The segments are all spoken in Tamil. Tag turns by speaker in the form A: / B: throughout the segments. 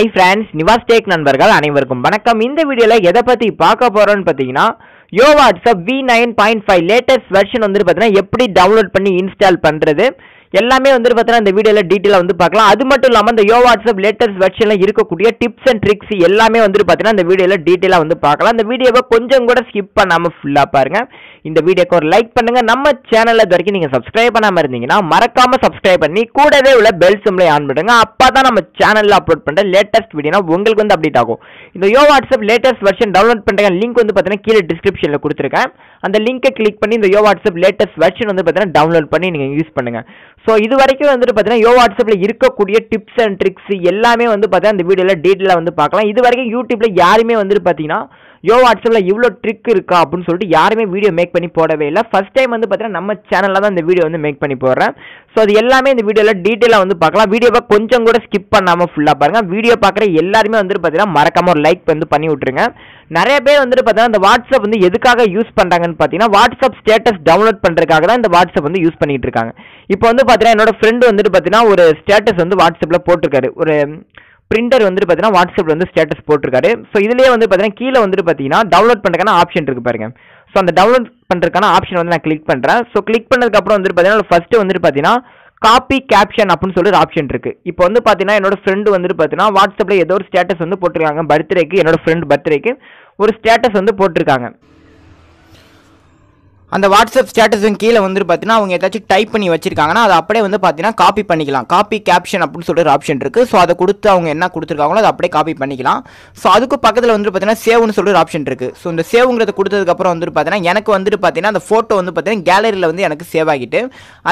A: ஹை ஃப்ரெண்ட்ஸ் நிவாஸ் டேக் நண்பர்கள் அனைவருக்கும் வணக்கம் இந்த வீடியோவில் எதை பற்றி பார்க்க போகிறோன்னு பார்த்தீங்கன்னா Yo WhatsApp V nine point five latest version வந்து பார்த்தீங்கன்னா எப்படி டவுன்லோட் பண்ணி இன்ஸ்டால் பண்ணுறது எல்லாமே வந்து பார்த்தீங்கன்னா இந்த வீடியோவில் டீட்டெயிலாக வந்து பார்க்கலாம் அது மட்டும் இல்லாமல் இந்த யோ வாட்ஸ்அப் லேட்டஸ்ட் வெர்ஷனில் இருக்கக்கூடிய டிப்ஸ் அண்ட் ட்ரிக்ஸ் எல்லாமே வந்து பார்த்தீங்கன்னா இந்த வீடியோவில் டீட்டெயிலாக வந்து பார்க்கலாம் இந்த வீடியோவை கொஞ்சம் கூட ஸ்கிப் பண்ணாமல் ஃபுல்லாக பாருங்கள் இந்த வீடியோக்கு ஒரு லைக் பண்ணுங்கள் நம்ம சேனலில் இது வரைக்கும் நீங்கள் சப்ஸ்கிரைப் பண்ணாமல் இருந்தீங்கன்னா மறக்காமல் சப்ஸ்கிரைப் பண்ணி கூடவே உள்ள பெல் சிம்லை ஆன் பண்ணுங்க அப்போ தான் நம்ம சேனலில் அப்லோட் பண்ணுற லேட்டஸ்ட் வீடியோனா உங்களுக்கு வந்து அப்டேட் ஆகும் இந்த யோ வாட்ஸ்அப் லேட்டஸ்ட் வெர்ஷன் டவுன்லோட் பண்ணுற லிங்க் வந்து பார்த்தீங்கன்னா கீழே டிஸ்கிரிப்ஷனில் கொடுத்துருக்கேன் அந்த லிங்கை கிளிக் பண்ணி இந்த யோ வாட்ஸ்அப் லேட்டஸ்ட் வெர்ஷன் வந்து பார்த்தீங்கன்னா டவுன்லோட் பண்ணி நீங்கள் யூஸ் பண்ணுங்கள் ஸோ இது வரைக்கும் வந்துட்டு பார்த்தீங்கன்னா யோ வாட்ஸ்அப்பில் இருக்கக்கூடிய டிப்ஸ் அண்ட் ட்ரிக்ஸ் எல்லாமே வந்து பார்த்தீங்கன்னா இந்த வீடியோவில் டீட்டெயிலாக வந்து பார்க்கலாம் இது வரைக்கும் யூடியூப்பில் யாருமே வந்துட்டு பார்த்தீங்கன்னா யோ வாட்ஸ்அப்பில் இவ்வளோ ட்ரிக் இருக்கா அப்படின்னு சொல்லிட்டு யாருமே வீடியோ மேக் பண்ணி போடவே இல்லை ஃபஸ்ட் டைம் வந்து பார்த்தீங்கன்னா நம்ம சேனலில் தான் இந்த வீடியோ வந்து மேக் பண்ணி போடுறேன் ஸோ அது எல்லாமே இந்த வீடியோவில் டீட்டெயிலாக வந்து பார்க்கலாம் வீடியோவை கொஞ்சம் கூட ஸ்கிப் பண்ணாமல் ஃபுல்லாக பாருங்கள் வீடியோ பார்க்குற எல்லாருமே வந்துட்டு பார்த்தீங்கன்னா மறக்காம ஒரு லைக் வந்து பண்ணி விட்ருங்க நிறைய பேர் வந்துட்டு பார்த்தீங்கன்னா இந்த வாட்ஸ்அப் வந்து எதுக்காக யூஸ் பண்ணுறாங்கன்னு பார்த்தீங்கன்னா வாட்ஸ்அப் ஸ்டேட்டஸ் டவுன்லோட் பண்ணுறதுக்காக தான் இந்த வாட்ஸ்அப் வந்து யூஸ் பண்ணிகிட்டு இருக்காங்க இப்போ வந்து பார்த்தீங்கன்னா என்னோட ஃப்ரெண்டு வந்துட்டு பார்த்தீங்கன்னா ஒரு ஸ்டேட்டஸ் வந்து வாட்ஸ்அப்பில் போட்டிருக்காரு ஒரு பிரிண்டர் வந்துட்டு பார்த்தீங்கன்னா வாட்ஸ்அப்பில் வந்து ஸ்டேட்டஸ் போட்டிருக்காரு ஸோ இதுலேயே வந்து பார்த்தீங்கன்னா கீழே வந்துட்டு பார்த்தீங்கன்னா டவுன்லோட் பண்ணுறதுக்கான ஆப்ஷன் இருக்குது பாருங்க ஸோ அந்த டவுன்லோட் பண்ணுறதுக்கான ஆப்ஷன் வந்து நான் கிளிக் பண்ணுறேன் ஸோ கிளிக் பண்ணதுக்கப்புறம் வந்துட்டு பார்த்தீங்கன்னா ஃபஸ்ட்டு வந்துட்டு பார்த்தீங்கன்னா காப்பி கேப்ஷன் அப்படின்னு சொல்லி ஒரு ஆப்ஷன் இருக்குது இப்போ வந்து பார்த்தீங்கன்னா என்னோட ஃப்ரெண்டு வந்துட்டு பார்த்தீங்கன்னா வாட்ஸ்அப்பில் ஏதோ ஒரு ஸ்டேட்டஸ் வந்து போட்டிருக்காங்க பர்த்டேக்கு என்னோட ஃப்ரெண்ட் பர்த்டேக்கு ஒரு ஸ்டேட்டஸ் வந்து போட்டிருக்காங்க அந்த வாட்ஸ்அப் ஸ்டேட்டஸும் கீழே வந்து பார்த்தீங்கன்னா அவங்க
B: ஏதாச்சும் டைப் பண்ணி வச்சிருக்காங்கன்னா அதை அப்படியே வந்து பார்த்தீங்கன்னா காப்பி பண்ணிக்கலாம் காப்பி கேப்ஷன் அப்படின்னு சொல்லிட்டு ஆப்ஷன் இருக்குது ஸோ அதை கொடுத்து அவங்க என்ன கொடுத்துருக்காங்களோ அதை அப்படியே காப்பி பண்ணிக்கலாம் ஸோ அதுக்கு பக்கத்தில் வந்து பார்த்தீங்கன்னா சேவ்னு சொல்லிட்டு ஆப்ஷன் இருக்குது ஸோ இந்த சேவ்ங்கிறத கொடுத்ததுக்கப்புறம் வந்து பார்த்தீங்கன்னா எனக்கு வந்துட்டு பார்த்தீங்கன்னா அந்த ஃபோட்டோ வந்து பார்த்தீங்கன்னா கேலரியில் வந்து எனக்கு சேவ் ஆகிட்டு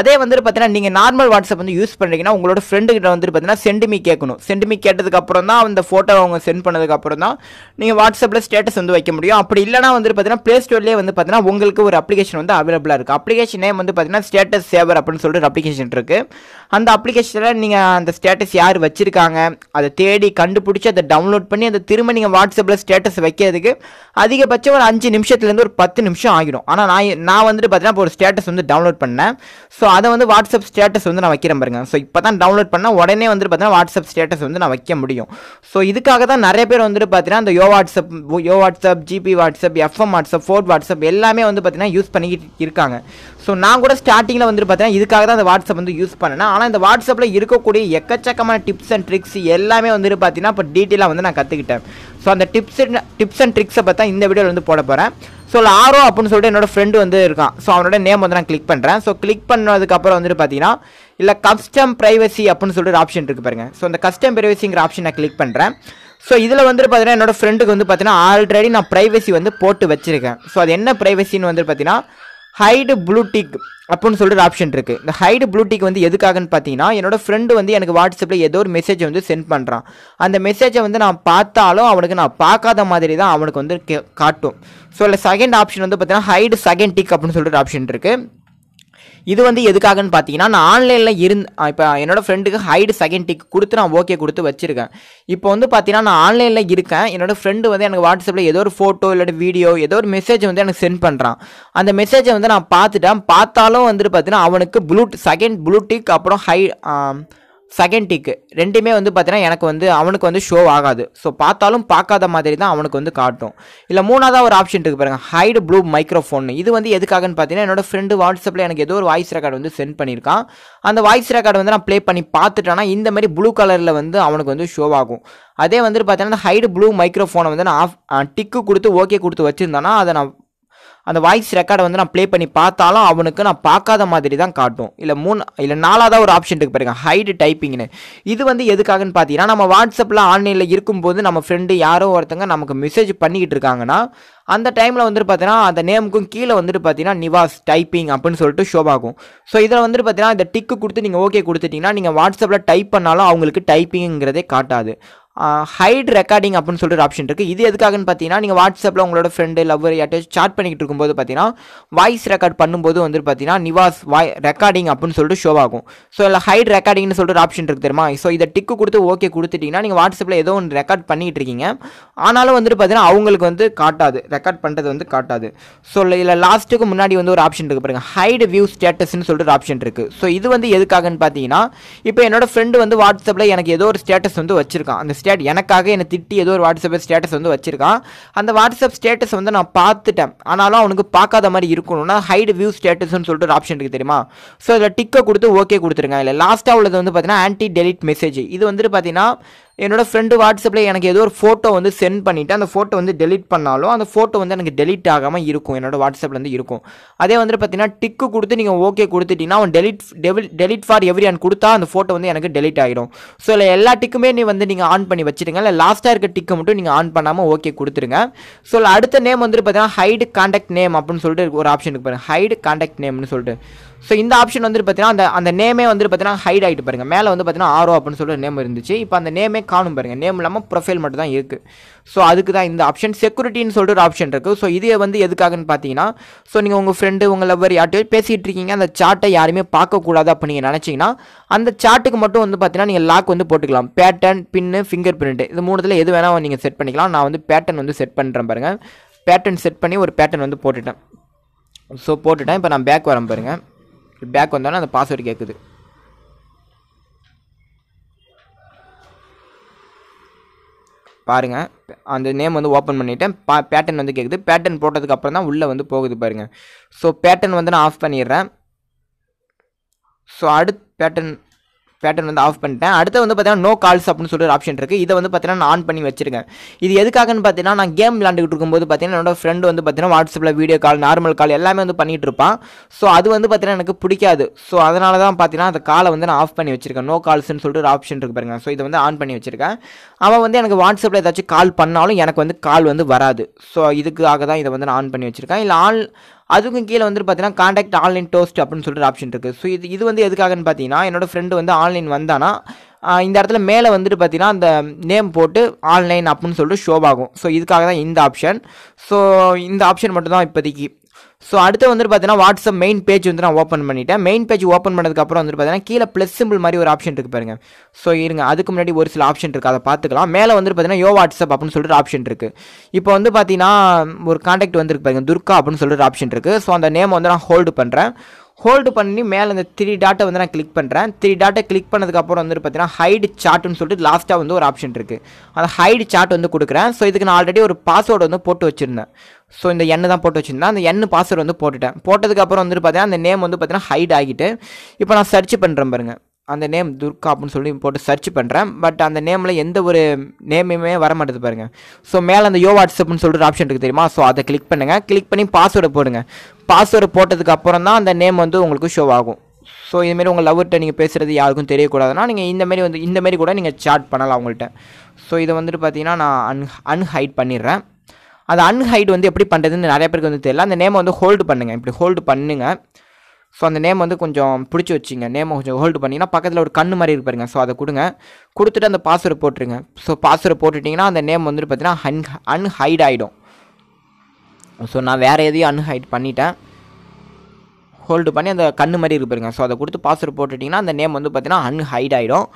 B: அதே வந்துட்டு பார்த்தீங்கன்னா நீங்கள் நார்மல் வாட்ஸ்அப் வந்து யூஸ் பண்ணுறீங்கன்னா உங்களோட ஃப்ரெண்டுகிட்ட வந்துட்டு பார்த்தீங்கன்னா சென்டுமி கேட்கணும் சென்டுமி கேட்டதுக்கப்புறம் தான் அந்த ஃபோட்டோ அவங்க சென்ட் பண்ணதுக்கப்புறம் தான் நீங்கள் வாட்ஸ்அப்பில் ஸ்டேட்டஸ் வந்து வைக்க முடியும் அப்படி இல்லைனா வந்துட்டு பார்த்தீங்கன்னா ப்ளே ஸ்டோர்லேயே வந்து பார்த்தீங்கன்னா உங்களுக்கு ஒரு அப்ளிகேஷன் அப்ளிகேஷன் வந்து அவைலபிளாக இருக்குது அப்ளிகேஷன் நேம் வந்து பார்த்திங்கன்னா ஸ்டேட்டஸ் சேவர் அப்படின்னு சொல்லிட்டு அப்ளிகேஷன் இருக்குது அந்த அப்ளிகேஷனில் நீங்கள் அந்த ஸ்டேட்டஸ் யார் வச்சுருக்காங்க அதை தேடி கண்டுபிடிச்சி அதை டவுன்லோட் பண்ணி அதை திரும்ப நீங்கள் வாட்ஸ்அப்பில் ஸ்டேட்டஸ் வைக்கிறதுக்கு அதிகபட்சம் ஒரு அஞ்சு நிமிஷத்துலேருந்து ஒரு பத்து நிமிஷம் ஆகிடும் ஆனால் நான் நான் வந்துட்டு பார்த்தீங்கன்னா ஒரு ஸ்டேட்டஸ் வந்து டவுன்லோட் பண்ணேன் ஸோ அதை வந்து வாட்ஸ்அப் ஸ்டேட்டஸ் வந்து நான் வைக்கிறேன் பாருங்க ஸோ இப்போ தான் டவுன்லோட் பண்ணால் உடனே வந்துட்டு பார்த்தீங்கன்னா வாட்ஸ்அப் ஸ்டேட்டஸ் வந்து நான் வைக்க முடியும் ஸோ இதுக்காக தான் நிறைய பேர் வந்துட்டு பார்த்தீங்கன்னா அந்த Yo WhatsApp Yo WhatsApp GB WhatsApp FM WhatsApp Fouad WhatsApp எல்லாமே வந்து பார்த்தீங்கன்னா யூஸ் பண்ணிக்கிட்டு இருக்காங்க ஸோ நான் கூட ஸ்டார்டிங்கில் வந்து பார்த்தீங்கன்னா இதுக்காக தான் அந்த வாட்ஸ்அப் வந்து யூஸ் பண்ணேன் ஆனால் இந்த வாட்ஸ்அப்பில் இருக்கக்கூடிய எக்கச்சக்கமான டிப்ஸ் அண்ட் ட்ரிக்ஸ் எல்லாமே வந்துட்டு பார்த்தீங்கன்னா இப்போ டீட்டெயிலாக வந்து நான் கற்றுக்கிட்டேன் ஸோ அந்த டிப்ஸ் டிப்ஸ் அண்ட் ட்ரிக்ஸை பார்த்தா இந்த வீடியோவில் வந்து போட போகிறேன் ஸோ ஆரோ அப்படின்னு சொல்லிட்டு என்னோட ஃப்ரெண்டு வந்து இருக்கான் ஸோ அவனோட நேம் வந்து நான் கிளிக் பண்ணுறேன் ஸோ கிளிக் பண்ணதுக்கப்புறம் வந்துட்டு பார்த்தீங்கன்னா இல்லை கஸ்டம் ப்ரைவசி அப்படின்னு சொல்லிட்டு ஒரு ஆப்ஷன் இருக்குது பாருங்க ஸோ அந்த கஸ்டம் ப்ரைவசிங்கிற ஆப்ஷன் நான் கிளிக் பண்ணுறேன் ஸோ இதில் வந்துட்டு பார்த்தீங்கன்னா என்னோடய ஃப்ரெண்டுக்கு வந்து பார்த்தீங்கன்னா ஆல்ரெடி நான் ப்ரைவசி வந்து போட்டு வச்சுருக்கேன் ஸோ அது என்ன ப்ரைவசின்னு வந்து பார்த்தீங்கன்னா ஹைடு ப்ளூடிக் அப்புடின்னு சொல்லிட்டு ஆப்ஷன் இருக்குது இந்த ஹைடு ப்ளூடிக் வந்து எதுக்காகன்னு பார்த்தீங்கன்னா என்னோடய ஃப்ரெண்டு வந்து எனக்கு வாட்ஸ்அப்பில் ஏதோ ஒரு மெசேஜ் வந்து சென்ட் பண்ணுறான் அந்த மெசேஜை வந்து நான் பார்த்தாலும் அவனுக்கு நான் பார்க்காத மாதிரி தான் அவனுக்கு வந்து காட்டும் ஸோ இல்லை செகண்ட் ஆப்ஷன் வந்து பார்த்தீங்கன்னா ஹைடு செகண்ட் டிக் அப்படின்னு சொல்லிட்டு ஆப்ஷன் இருக்குது இது வந்து எதுக்காகன்னு பார்த்தீங்கன்னா நான் ஆன்லைனில் இருந் இப்போ என்னோட ஃப்ரெண்டுக்கு ஹைடு செகண்ட் டிக் கொடுத்து நான் ஓகே கொடுத்து வச்சுருக்கேன் இப்போ வந்து பார்த்தீங்கன்னா நான் ஆன்லைனில் இருக்கேன் என்னோட ஃப்ரெண்டு வந்து எனக்கு வாட்ஸ்அப்பில் ஏதோ ஒரு ஃபோட்டோ இல்லாட்டி வீடியோ ஏதோ ஒரு மெசேஜ் வந்து எனக்கு சென்ட் பண்ணுறான் அந்த மெசேஜை வந்து நான் பார்த்துட்டேன் பார்த்தாலும் வந்துட்டு பார்த்தீங்கன்னா அவனுக்கு ப்ளூ செகண்ட் ப்ளூ டிக் அப்புறம் ஹை செகண்ட் டிக்கு ரெண்டுமே வந்து பார்த்தீங்கன்னா எனக்கு வந்து அவனுக்கு வந்து ஷோ ஆகாது ஸோ பார்த்தாலும் பார்க்காத மாதிரி தான் அவனுக்கு வந்து காட்டும் இல்லை மூணாவதாக ஒரு ஆப்ஷன் இருக்குது பாருங்கள் ஹைடு ப்ளூ மைக்ரோஃபோன் இது வந்து எதுக்காகன்னு பார்த்தீங்கன்னா என்னோடய ஃப்ரெண்டு வாட்ஸ்அப்பில் எனக்கு ஏதோ ஒரு வாய்ஸ் ரெக்கார்டு வந்து சென்ட் பண்ணியிருக்கான் அந்த வாய்ஸ் ரெக்கார்டு வந்து நான் ப்ளே பண்ணி பார்த்துட்டேன்னா இந்த மாதிரி ப்ளூ கலரில் வந்து அவனுக்கு வந்து ஷோ ஆகும் அதே வந்துட்டு பார்த்தீங்கன்னா அந்த ஹைடு ப்ளூ மைக்ரோஃபோனை வந்து நான் ஆஃப் டிக்கு கொடுத்து ஓகே கொடுத்து வச்சுருந்தேன்னா அதை நான் அந்த வாய்ஸ் ரெக்கார்டை வந்து நான் ப்ளே பண்ணி பார்த்தாலும் அவனுக்கு நான் பார்க்காத மாதிரி தான் காட்டும் இல்லை மூணு இல்லை நாலாவதாக ஒரு ஆப்ஷன் இருக்கு பாருங்க ஹைடு டைப்பிங்னு இது வந்து எதுக்காகன்னு பார்த்தீங்கன்னா நம்ம வாட்ஸ்அப்பில் ஆன்லைனில் இருக்கும்போது நம்ம ஃப்ரெண்டு யாரோ ஒருத்தங்க நமக்கு மெசேஜ் பண்ணிக்கிட்டு இருக்காங்கன்னா அந்த டைமில் வந்துட்டு பார்த்தீங்கன்னா அந்த நேமுக்கும் கீழே வந்துட்டு பார்த்தீங்கன்னா நிவாஸ் டைப்பிங் அப்படின்னு சொல்லிட்டு ஷோவாகும் ஸோ இதில் வந்துட்டு பார்த்தீங்கன்னா இந்த டிக்கு கொடுத்து நீங்கள் ஓகே கொடுத்துட்டிங்கன்னா நீங்கள் வாட்ஸ்அப்பில் டைப் பண்ணாலும் அவங்களுக்கு டைப்பிங்கிறதே காட்டாது ஹைட் ரெக்கார்டிங் அப்படின்னு சொல்லிட்டு ஆப்ஷன் இருக்குது இது எதுக்காகன்னு பார்த்தீங்கன்னா நீங்கள் வாட்ஸ்அப்பில் உங்களோட ஃப்ரெண்டு லவ்வர் யார்ட்டும் சாட் பண்ணிக்கிட்டு இருக்கும்போது பார்த்தீங்கன்னா வாய்ஸ் ரெக்கார்ட் பண்ணும்போது வந்து பார்த்தீங்கன்னா நிவாஸ் வாய் ரெக்கார்டிங் அப்படின்னு சொல்லிட்டு ஷோ ஆகும் ஸோ இல்லை ஹைட் ரெக்கார்டிங்னு சொல்லிட்டு ஆப்ஷன் இருக்குது தெரியுமா ஸோ இதை டிக்கு கொடுத்து ஓகே கொடுத்துட்டிங்கன்னா நீங்கள் வாட்ஸ்அப்பில் ஏதோ ஒன்று ரெக்கார்ட் பண்ணிகிட்டு இருக்கீங்க ஆனாலும் வந்துட்டு பார்த்தீங்கன்னா அவங்களுக்கு வந்து காட்டாது ரெக்கார்ட் பண்ணுறது வந்து காட்டாது ஸோ இல்லை லாஸ்ட்டுக்கு முன்னாடி வந்து ஒரு ஆப்ஷன் இருக்குது பாருங்கள் ஹைட் வியூ ஸ்டேட்டஸ்னு சொல்லிட்டு ஒரு ஆப்ஷன் இருக்குது ஸோ இது வந்து எதுக்காகன்னு பார்த்தீங்கன்னா இப்போ என்னோட ஃப்ரெண்டு வந்து வாட்ஸ்அப்பில் எனக்கு ஏதோ ஒரு ஸ்டேட்டஸ் வந்து வச்சிருக்கான் அந்த ஸ்டேட் எனக்காக என்னை திட்டி ஏதோ ஒரு வாட்ஸ்அப் ஸ்டேட்டஸ் வந்து வச்சிருக்கான் அந்த வாட்ஸ்அப் ஸ்டேட்டஸ் வந்து நான் பார்த்துட்டேன் ஆனாலும் அவனுக்கு பார்க்காத மாதிரி இருக்கணும்னா ஹைட் வியூ ஸ்டேட்டஸ்னு சொல்லிட்டு ஒரு ஆப்ஷன் இருக்குது தெரியுமா ஸோ அதில் டிக்கை கொடுத்து ஓகே கொடுத்துருங்க இல்லை லாஸ்ட்டாக உள்ளது வந்து பார்த்தீங்கன்னா ஆன்டி டெலிட் மெசேஜ் இது வந்துட்டு பார்த்தீங்கன்னா என்னோட ஃப்ரெண்டு வாட்ஸ்அப்பில் எனக்கு ஏதோ ஒரு ஃபோட்டோ வந்து சென்ட் பண்ணிவிட்டு அந்த ஃபோட்டோ வந்து டெலிட் பண்ணாலும் அந்த ஃபோட்டோ வந்து எனக்கு டெலிட் ஆகாமல் இருக்கும் என்னோட வாட்ஸ்அப்பில் வந்து இருக்கும் அதே வந்துட்டு பார்த்தீங்கன்னா டிக்கு கொடுத்து நீங்கள் ஓகே கொடுத்துட்டீங்கன்னா அவன் delete devil delete for everyone கொடுத்தா அந்த ஃபோட்டோ வந்து எனக்கு டெலிட் ஆகிடும் ஸோ இல்லை எல்லா டிக்குமே நீ வந்து நீங்கள் ஆன் பண்ணி வச்சுருங்க இல்லை லாஸ்ட்டாக இருக்க டிக்கை மட்டும் நீங்கள் ஆன் பண்ணாமல் ஓகே கொடுத்துருங்க ஸோ அடுத்த நேம் வந்துட்டு பார்த்தீங்கன்னா ஹைடு கான்டாக்ட் நேம் அப்படின்னு சொல்லிட்டு ஒரு ஆப்ஷனுக்கு பாருங்கள் ஹைடு கான்டாக்ட் நேம்னு சொல்லிட்டு ஸோ இந்த ஆப்ஷன் வந்துட்டு பார்த்தீங்கன்னா அந்த அந்த நேமே வந்துட்டு பார்த்தீங்கன்னா ஹைட் ஆகிட்டு பாருங்க மேலே வந்து பார்த்தீங்கன்னா ஆரோ அப்படின்னு சொல்லிட்டு நேம் இருந்துச்சு இப்போ அந்த நேமே காணும் பாருங்க நேம் இல்லாமல் ப்ரொஃபைல் மட்டும் தான் இருக்குது ஸோ அதுக்கு தான் இந்த ஆப்ஷன் செக்யூரிட்டின்னு சொல்லிட்டு ஒரு ஆப்ஷன் இருக்குது ஸோ இதே வந்து எதுக்காகன்னு பார்த்தீங்கன்னா ஸோ நீங்கள் உங்கள் ஃப்ரெண்டு உங்கள் லவ்வர் யார்ட்டு பேசிகிட்டு இருக்கீங்க அந்த சார்ட்டை யாருமே பார்க்கக்கூடாது அப்போ நீங்கள் நினச்சிங்கன்னா அந்த சார்ட்டுக்கு மட்டும் வந்து பார்த்தீங்கன்னா நீங்கள் லாக் வந்து போட்டுக்கலாம் பேட்டர்ன் பின்னு ஃபிங்கர் பிரிண்ட் இது மூணுத்தில் எது வேணால் நீங்கள் செட் பண்ணிக்கலாம் நான் வந்து பேட்டர்ன் வந்து செட் பண்ணுறேன் பாருங்கள் பேட்டர்ன் செட் பண்ணி ஒரு பேட்டர்ன் வந்து போட்டுட்டேன் ஸோ போட்டுட்டேன் இப்போ நான் பேக் வரேன் பாருங்கள் பேக் வந்தோன்னே அந்த பாஸ்வேர்டு கேட்குது பாருங்கள் அந்த நேம் வந்து ஓப்பன் பண்ணிவிட்டேன் பா பேட்டர்ன் வந்து கேட்குது பேட்டர்ன் போட்டதுக்கப்புறம் தான் உள்ளே வந்து போகுது பாருங்கள் ஸோ பேட்டர்ன் வந்து நான் ஆஃப் பண்ணிடுறேன் ஸோ அடுத்து பேட்டன் பேட்டர்ன் வந்து ஆஃப் பண்ணிட்டேன் அடுத்து வந்து பார்த்தீங்கன்னா நோ கால்ஸ் அப்படின்னு சொல்லி ஒரு ஆப்ஷன் இருக்குது இதை வந்து பார்த்தீங்கன்னா நான் ஆன் பண்ணி வச்சிருக்கேன் இது எதுக்காகன்னு பார்த்தீங்கன்னா நான் கேம் விளாண்டுக்கிட்டு இருக்கும்போது பார்த்தீங்கன்னா என்னோட ஃப்ரெண்டு வந்து பார்த்தீங்கன்னா வாட்ஸ்அப்பில் வீடியோ கால் நார்மல் கால் எல்லாமே வந்து பண்ணிகிட்டு இருப்பான் ஸோ அது வந்து பார்த்தீங்கன்னா எனக்கு பிடிக்காது ஸோ அதனால தான் பார்த்தீங்கன்னா அந்த காலை வந்து நான் ஆஃப் பண்ணி வச்சிருக்கேன் நோ கால்ஸ்ன்னு சொல்லிட்டு ஒரு ஆப்ஷன் இருக்கு பாருங்க ஸோ இதை வந்து ஆன் பண்ணி வச்சிருக்கேன் அவன் வந்து எனக்கு வாட்ஸ்அப்பில் ஏதாச்சும் கால் பண்ணாலும் எனக்கு வந்து கால் வந்து வராது ஸோ இதுக்காக தான் இதை வந்து நான் ஆன் பண்ணி வச்சிருக்கேன் இல்லை ஆன் அதுக்கும் கீழே வந்து பார்த்தீங்கன்னா காண்டாக்ட் ஆன்லைன் டோஸ்ட் அப்படின்னு சொல்லிட்டு ஆப்ஷன் இருக்குது ஸோ இது இது வந்து எதுக்காகன்னு பார்த்தீங்கன்னா என்னோடய ஃப்ரெண்டு வந்து ஆன்லைன் வந்தானா இந்த இடத்துல மேலே வந்துட்டு பார்த்தீங்கன்னா அந்த நேம் போட்டு ஆன்லைன் அப்படின்னு சொல்லிட்டு ஷோவாகும் ஸோ இதுக்காக தான் இந்த ஆப்ஷன் ஸோ இந்த ஆப்ஷன் மட்டும்தான் இப்போதைக்கு ஸோ அடுத்து வந்து பார்த்தீங்கன்னா வாட்ஸ்அப் மெயின் பேஜ் வந்து நான் ஓப்பன் பண்ணிட்டேன் மெயின் பேஜ் ஓப்பன் பண்ணதுக்கப்புறம் வந்து பார்த்தீங்கன்னா கீழே ப்ளஸ் சிம்பிள் மாதிரி ஒரு ஆப்ஷன் இருக்குது பாருங்க ஸோ இருங்க அதுக்கு முன்னாடி ஒரு சில ஆப்ஷன் இருக்குது அதை பார்த்துக்கலாம் மேலே வந்து பார்த்தீங்கன்னா யோ வாட்ஸ்அப் அப்படின்னு சொல்லிட்டு ஆப்ஷன் இருக்குது இப்போ வந்து பார்த்தீங்கன்னா ஒரு காண்டாக்ட் வந்துருக்கு பாருங்க துர்கா அப்படின்னு சொல்லிட்டு ஆப்ஷன் இருக்குது ஸோ அந்த நேம் வந்து நான் ஹோல்டு பண்ணுறேன் ஹோல்டு பண்ணி மேலே இந்த த்ரீ டாட்டை வந்து நான் கிளிக் பண்ணுறேன் த்ரீ டாட்டை கிளிக் பண்ணதுக்கப்புறம் வந்துட்டு பார்த்தீங்கன்னா ஹைடு சார்ட்னு சொல்லிட்டு லாஸ்ட்டாக வந்து ஒரு ஆப்ஷன் இருக்குது அந்த ஹைடு சாட் வந்து கொடுக்குறேன் ஸோ இதுக்கு நான் ஆல்ரெடி ஒரு பாஸ்வேர்டு வந்து போட்டு வச்சுருந்தேன் ஸோ இந்த எண்ணு தான் போட்டு வச்சுருந்தேன் அந்த எண்ணு பாஸ்வேர்டு வந்து போட்டுட்டேன் போட்டதுக்கப்புறம் வந்துட்டு பார்த்தீங்கன்னா அந்த நேம் வந்து பார்த்தீங்கன்னா ஹைட் ஆகிட்டு இப்போ நான் சர்ச் பண்ணுறேன் பாருங்கள் அந்த நேம் துர்கா அப்படின்னு சொல்லி போட்டு சர்ச் பண்ணுறேன் பட் அந்த நேமில் எந்த ஒரு நேமுமே வர மாட்டேது பாருங்கள் ஸோ மேலே அந்த யோ வாட்ஸ்அப்னு சொல்லிட்டு ஆப்ஷன் இருக்குது தெரியுமா ஸோ அதை கிளிக் பண்ணுங்கள் கிளிக் பண்ணி பாஸ்வேர்டு போடுங்க பாஸ்வேர்டு போட்டதுக்கு அப்புறம் தான் அந்த நேம் வந்து உங்களுக்கு ஷோ ஆகும் ஸோ இதுமாரி உங்கள் லவ்கிட்ட நீங்கள் பேசுகிறது யாருக்கும் தெரியக்கூடாதுன்னா நீங்கள் இந்தமாரி வந்து இந்தமாரி கூட நீங்கள் சாட் பண்ணலாம் அவங்கள்ட்ட ஸோ இதை வந்துட்டு பார்த்தீங்கன்னா நான் அன் அன்ஹைட் பண்ணிடுறேன் அந்த அன்ஹைட் வந்து எப்படி பண்ணுறதுன்னு நிறைய பேருக்கு வந்து தெரியல அந்த நேமை வந்து ஹோல்டு பண்ணுங்கள் இப்படி ஹோல்டு பண்ணுங்கள் ஸோ அந்த நேம் வந்து கொஞ்சம் பிடிச்சி வச்சுங்க நேமை கொஞ்சம் ஹோல்டு பண்ணிங்கன்னா பக்கத்தில் ஒரு கண்ணு மாதிரி இருப்பாருங்க ஸோ அதை கொடுங்க கொடுத்துட்டு அந்த பாஸ்வேர்டு போட்டுருங்க ஸோ பாஸ்வேர்டு போட்டுட்டிங்கன்னா அந்த நேம் வந்துட்டு பார்த்தீங்கன்னா அன் அன்ஹைட் ஆகிடும் ஸோ நான் வேறு எதையும் அன்ஹைட் பண்ணிட்டேன் ஹோல்டு பண்ணி அந்த கண்ணு மாதிரி இருப்பாருங்க ஸோ அதை கொடுத்து பாஸ்வேர்டு போட்டுட்டிங்கன்னா அந்த நேம் வந்து பார்த்தீங்கன்னா அன்ஹைட் ஆகிடும்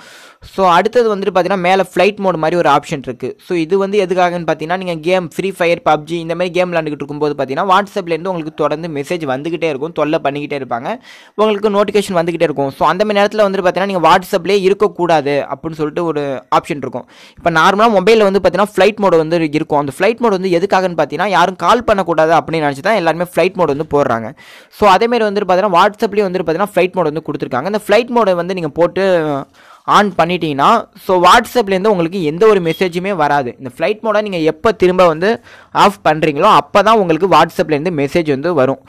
B: ஸோ அடுத்தது வந்துட்டு பார்த்தீங்கன்னா மேலே ஃப்ளைட் மோட் மாதிரி ஒரு ஆப்ஷன் இருக்குது ஸோ இது வந்து எதுக்காகன்னு பார்த்தீங்கன்னா நீங்கள் கேம் ஃப்ரீ ஃபயர் பப்ஜி இந்த மாதிரி கேம் விளாண்டுக்கிட்டு இருக்கும்போது பார்த்தீங்கன்னா வாட்ஸ்அப்லேருந்து உங்களுக்கு தொடர்ந்து மெசேஜ் வந்துகிட்டே இருக்கும் தொல்லை பண்ணிக்கிட்டே இருப்பாங்க உங்களுக்கு நோட்டிஃபிகேஷன் வந்துகிட்டே இருக்கும் ஸோ அந்த மாதிரி நேரத்தில் வந்துட்டு பார்த்தீங்கன்னா நீங்கள் வாட்ஸ்அப்லேயே இருக்கக்கூடாது அப்படின்னு சொல்லிட்டு ஒரு ஆப்ஷன் இருக்கும் இப்போ நார்மலாக மொபைலில் வந்து பார்த்தீங்கன்னா ஃப்ளைட் மோட் வந்து இருக்கும் அந்த ஃப்ளைட் மோட் வந்து எதுக்காகன்னு பார்த்தீங்கன்னா யாரும் கால் பண்ணக்கூடாது அப்படின்னு நினச்சி தான் எல்லாருமே ஃப்ளைட் மோட் வந்து போடுறாங்க ஸோ அதேமாதிரி வந்துட்டு பார்த்தீங்கன்னா வாட்ஸ்அப்லேயே வந்துட்டு பார்த்தீங்கன்னா ஃப்ளைட் மோட் வந்து கொடுத்துருக்காங்க அந்த ஃப்ளைட் மோடை வந்து நீங்கள் போட்டு ஆன் பண்ணிட்டீங்கன்னா ஸோ வாட்ஸ்அப்லேருந்து உங்களுக்கு எந்த ஒரு மெசேஜுமே வராது இந்த ஃப்ளைட் மோடை நீங்கள் எப்போ திரும்ப வந்து ஆஃப் பண்ணுறீங்களோ அப்போ தான் உங்களுக்கு வாட்ஸ்அப்லேருந்து மெசேஜ் வந்து வரும்